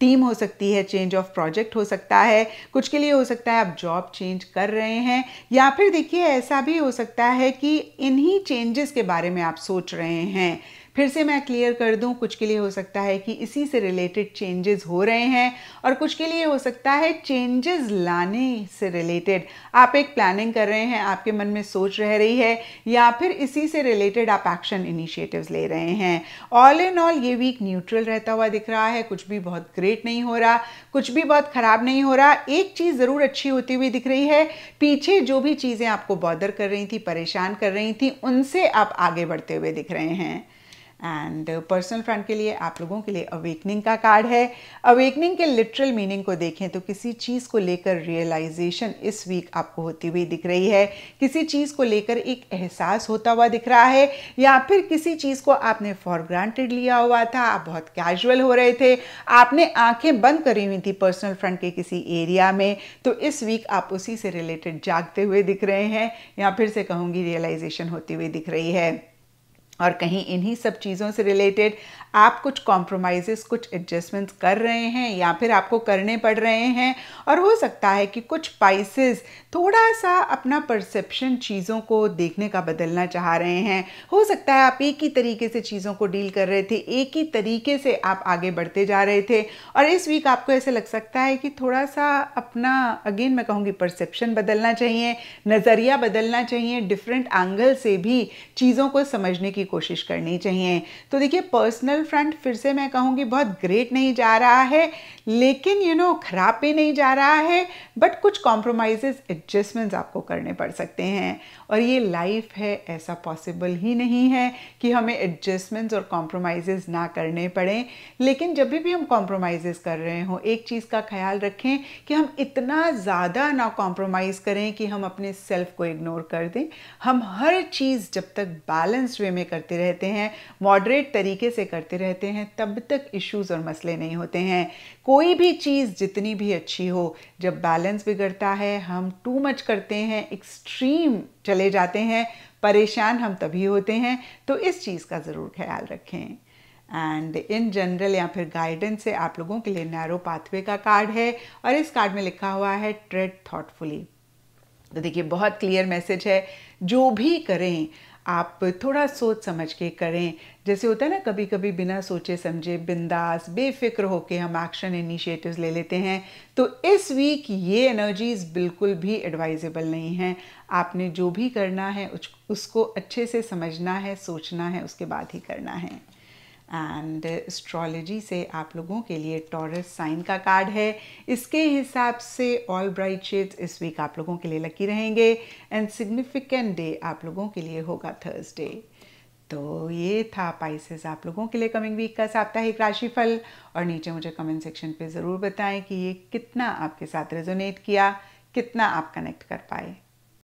टीम हो सकती है चेंज ऑफ प्रोजेक्ट हो सकता है कुछ के लिए हो सकता है आप जॉब चेंज कर रहे हैं या फिर देखिए ऐसा भी हो सकता है कि इन्हीं चेंजेस के बारे में आप सोच रहे हैं फिर से मैं क्लियर कर दूं कुछ के लिए हो सकता है कि इसी से रिलेटेड चेंजेस हो रहे हैं और कुछ के लिए हो सकता है चेंजेस लाने से रिलेटेड आप एक प्लानिंग कर रहे हैं आपके मन में सोच रह रही है या फिर इसी से रिलेटेड आप एक्शन इनिशिएटिव ले रहे हैं ऑल इन ऑल ये वीक न्यूट्रल रहता हुआ दिख रहा है कुछ भी बहुत ग्रेट नहीं हो रहा कुछ भी बहुत ख़राब नहीं हो रहा एक चीज़ ज़रूर अच्छी होती हुई दिख रही है पीछे जो भी चीज़ें आपको बॉदर कर रही थी परेशान कर रही थी उनसे आप आगे बढ़ते हुए दिख रहे हैं एंड पर्सनल फ्रेंड के लिए आप लोगों के लिए अवेकनिंग का कार्ड है अवेकनिंग के लिटरल मीनिंग को देखें तो किसी चीज़ को लेकर रियलाइजेशन इस वीक आपको होती हुई दिख रही है किसी चीज़ को लेकर एक एहसास होता हुआ दिख रहा है या फिर किसी चीज़ को आपने फॉर ग्रांटेड लिया हुआ था आप बहुत कैजुअल हो रहे थे आपने आंखें बंद करी हुई थी पर्सनल फ्रंट के किसी एरिया में तो इस वीक आप उसी से रिलेटेड जागते हुए दिख रहे हैं या फिर से कहूँगी रियलाइजेशन होती हुई दिख रही है और कहीं इन्हीं सब चीज़ों से रिलेटेड आप कुछ कॉम्प्रोमाइज़ कुछ एडजस्टमेंट्स कर रहे हैं या फिर आपको करने पड़ रहे हैं और हो सकता है कि कुछ पाइसेस थोड़ा सा अपना परसेप्शन चीज़ों को देखने का बदलना चाह रहे हैं हो सकता है आप एक ही तरीके से चीज़ों को डील कर रहे थे एक ही तरीके से आप आगे बढ़ते जा रहे थे और इस वीक आपको ऐसे लग सकता है कि थोड़ा सा अपना अगेन मैं कहूँगी परसेप्शन बदलना चाहिए नज़रिया बदलना चाहिए डिफरेंट एंगल से भी चीज़ों को समझने की कोशिश करनी चाहिए तो देखिए पर्सनल मेंटल फ्रंट फिर से मैं कहूँगी बहुत ग्रेट नहीं जा रहा है लेकिन यू नो खराब भी नहीं जा रहा है बट कुछ कॉम्प्रोमाइजेस एडजस्टमेंट्स आपको करने पड़ सकते हैं और ये लाइफ है ऐसा पॉसिबल ही नहीं है कि हमें एडजस्टमेंट्स और कॉम्प्रोमाइजेस ना करने पड़ें लेकिन जब भी हम कॉम्प्रोमाइजेस कर रहे हों एक चीज़ का ख्याल रखें कि हम इतना ज़्यादा ना कॉम्प्रोमाइज़ करें कि हम अपने सेल्फ को इग्नोर कर दें हम हर चीज़ जब तक बैलेंस्ड वे में करते रहते हैं मॉडरेट तरीके से करते करते रहते हैं तब तक इश्यूज और मसले नहीं होते हैं कोई भी चीज़ जितनी भी अच्छी हो जब बैलेंस बिगड़ता है हम टू मच करते हैं एक्सट्रीम चले जाते हैं परेशान हम तभी होते हैं तो इस चीज़ का ज़रूर ख्याल रखें एंड इन जनरल या फिर गाइडेंस से आप लोगों के लिए नैरो पाथवे का कार्ड है और इस कार्ड में लिखा हुआ है ट्रेड थॉटफुली तो देखिए बहुत क्लियर मैसेज है जो भी करें आप थोड़ा सोच समझ के करें जैसे होता है ना कभी कभी बिना सोचे समझे बिंदास बेफिक्र होके हम एक्शन इनिशिएटिव्स ले लेते हैं तो इस वीक ये एनर्जीज बिल्कुल भी एडवाइजेबल नहीं हैं आपने जो भी करना है उसको अच्छे से समझना है सोचना है उसके बाद ही करना है एंड एस्ट्रोलॉजी से आप लोगों के लिए टॉरस साइन का कार्ड है इसके हिसाब से ऑल ब्राइट शेड्स इस वीक आप लोगों के लिए लकी रहेंगे एंड सिग्निफिकेंट डे आप लोगों के लिए होगा थर्सडे तो ये था पाइसेस आप लोगों के लिए कमिंग वीक का साप्ताहिक राशिफल और नीचे मुझे कमेंट सेक्शन पे ज़रूर बताएं कि ये कितना आपके साथ रेजोनेट किया कितना आप कनेक्ट कर पाए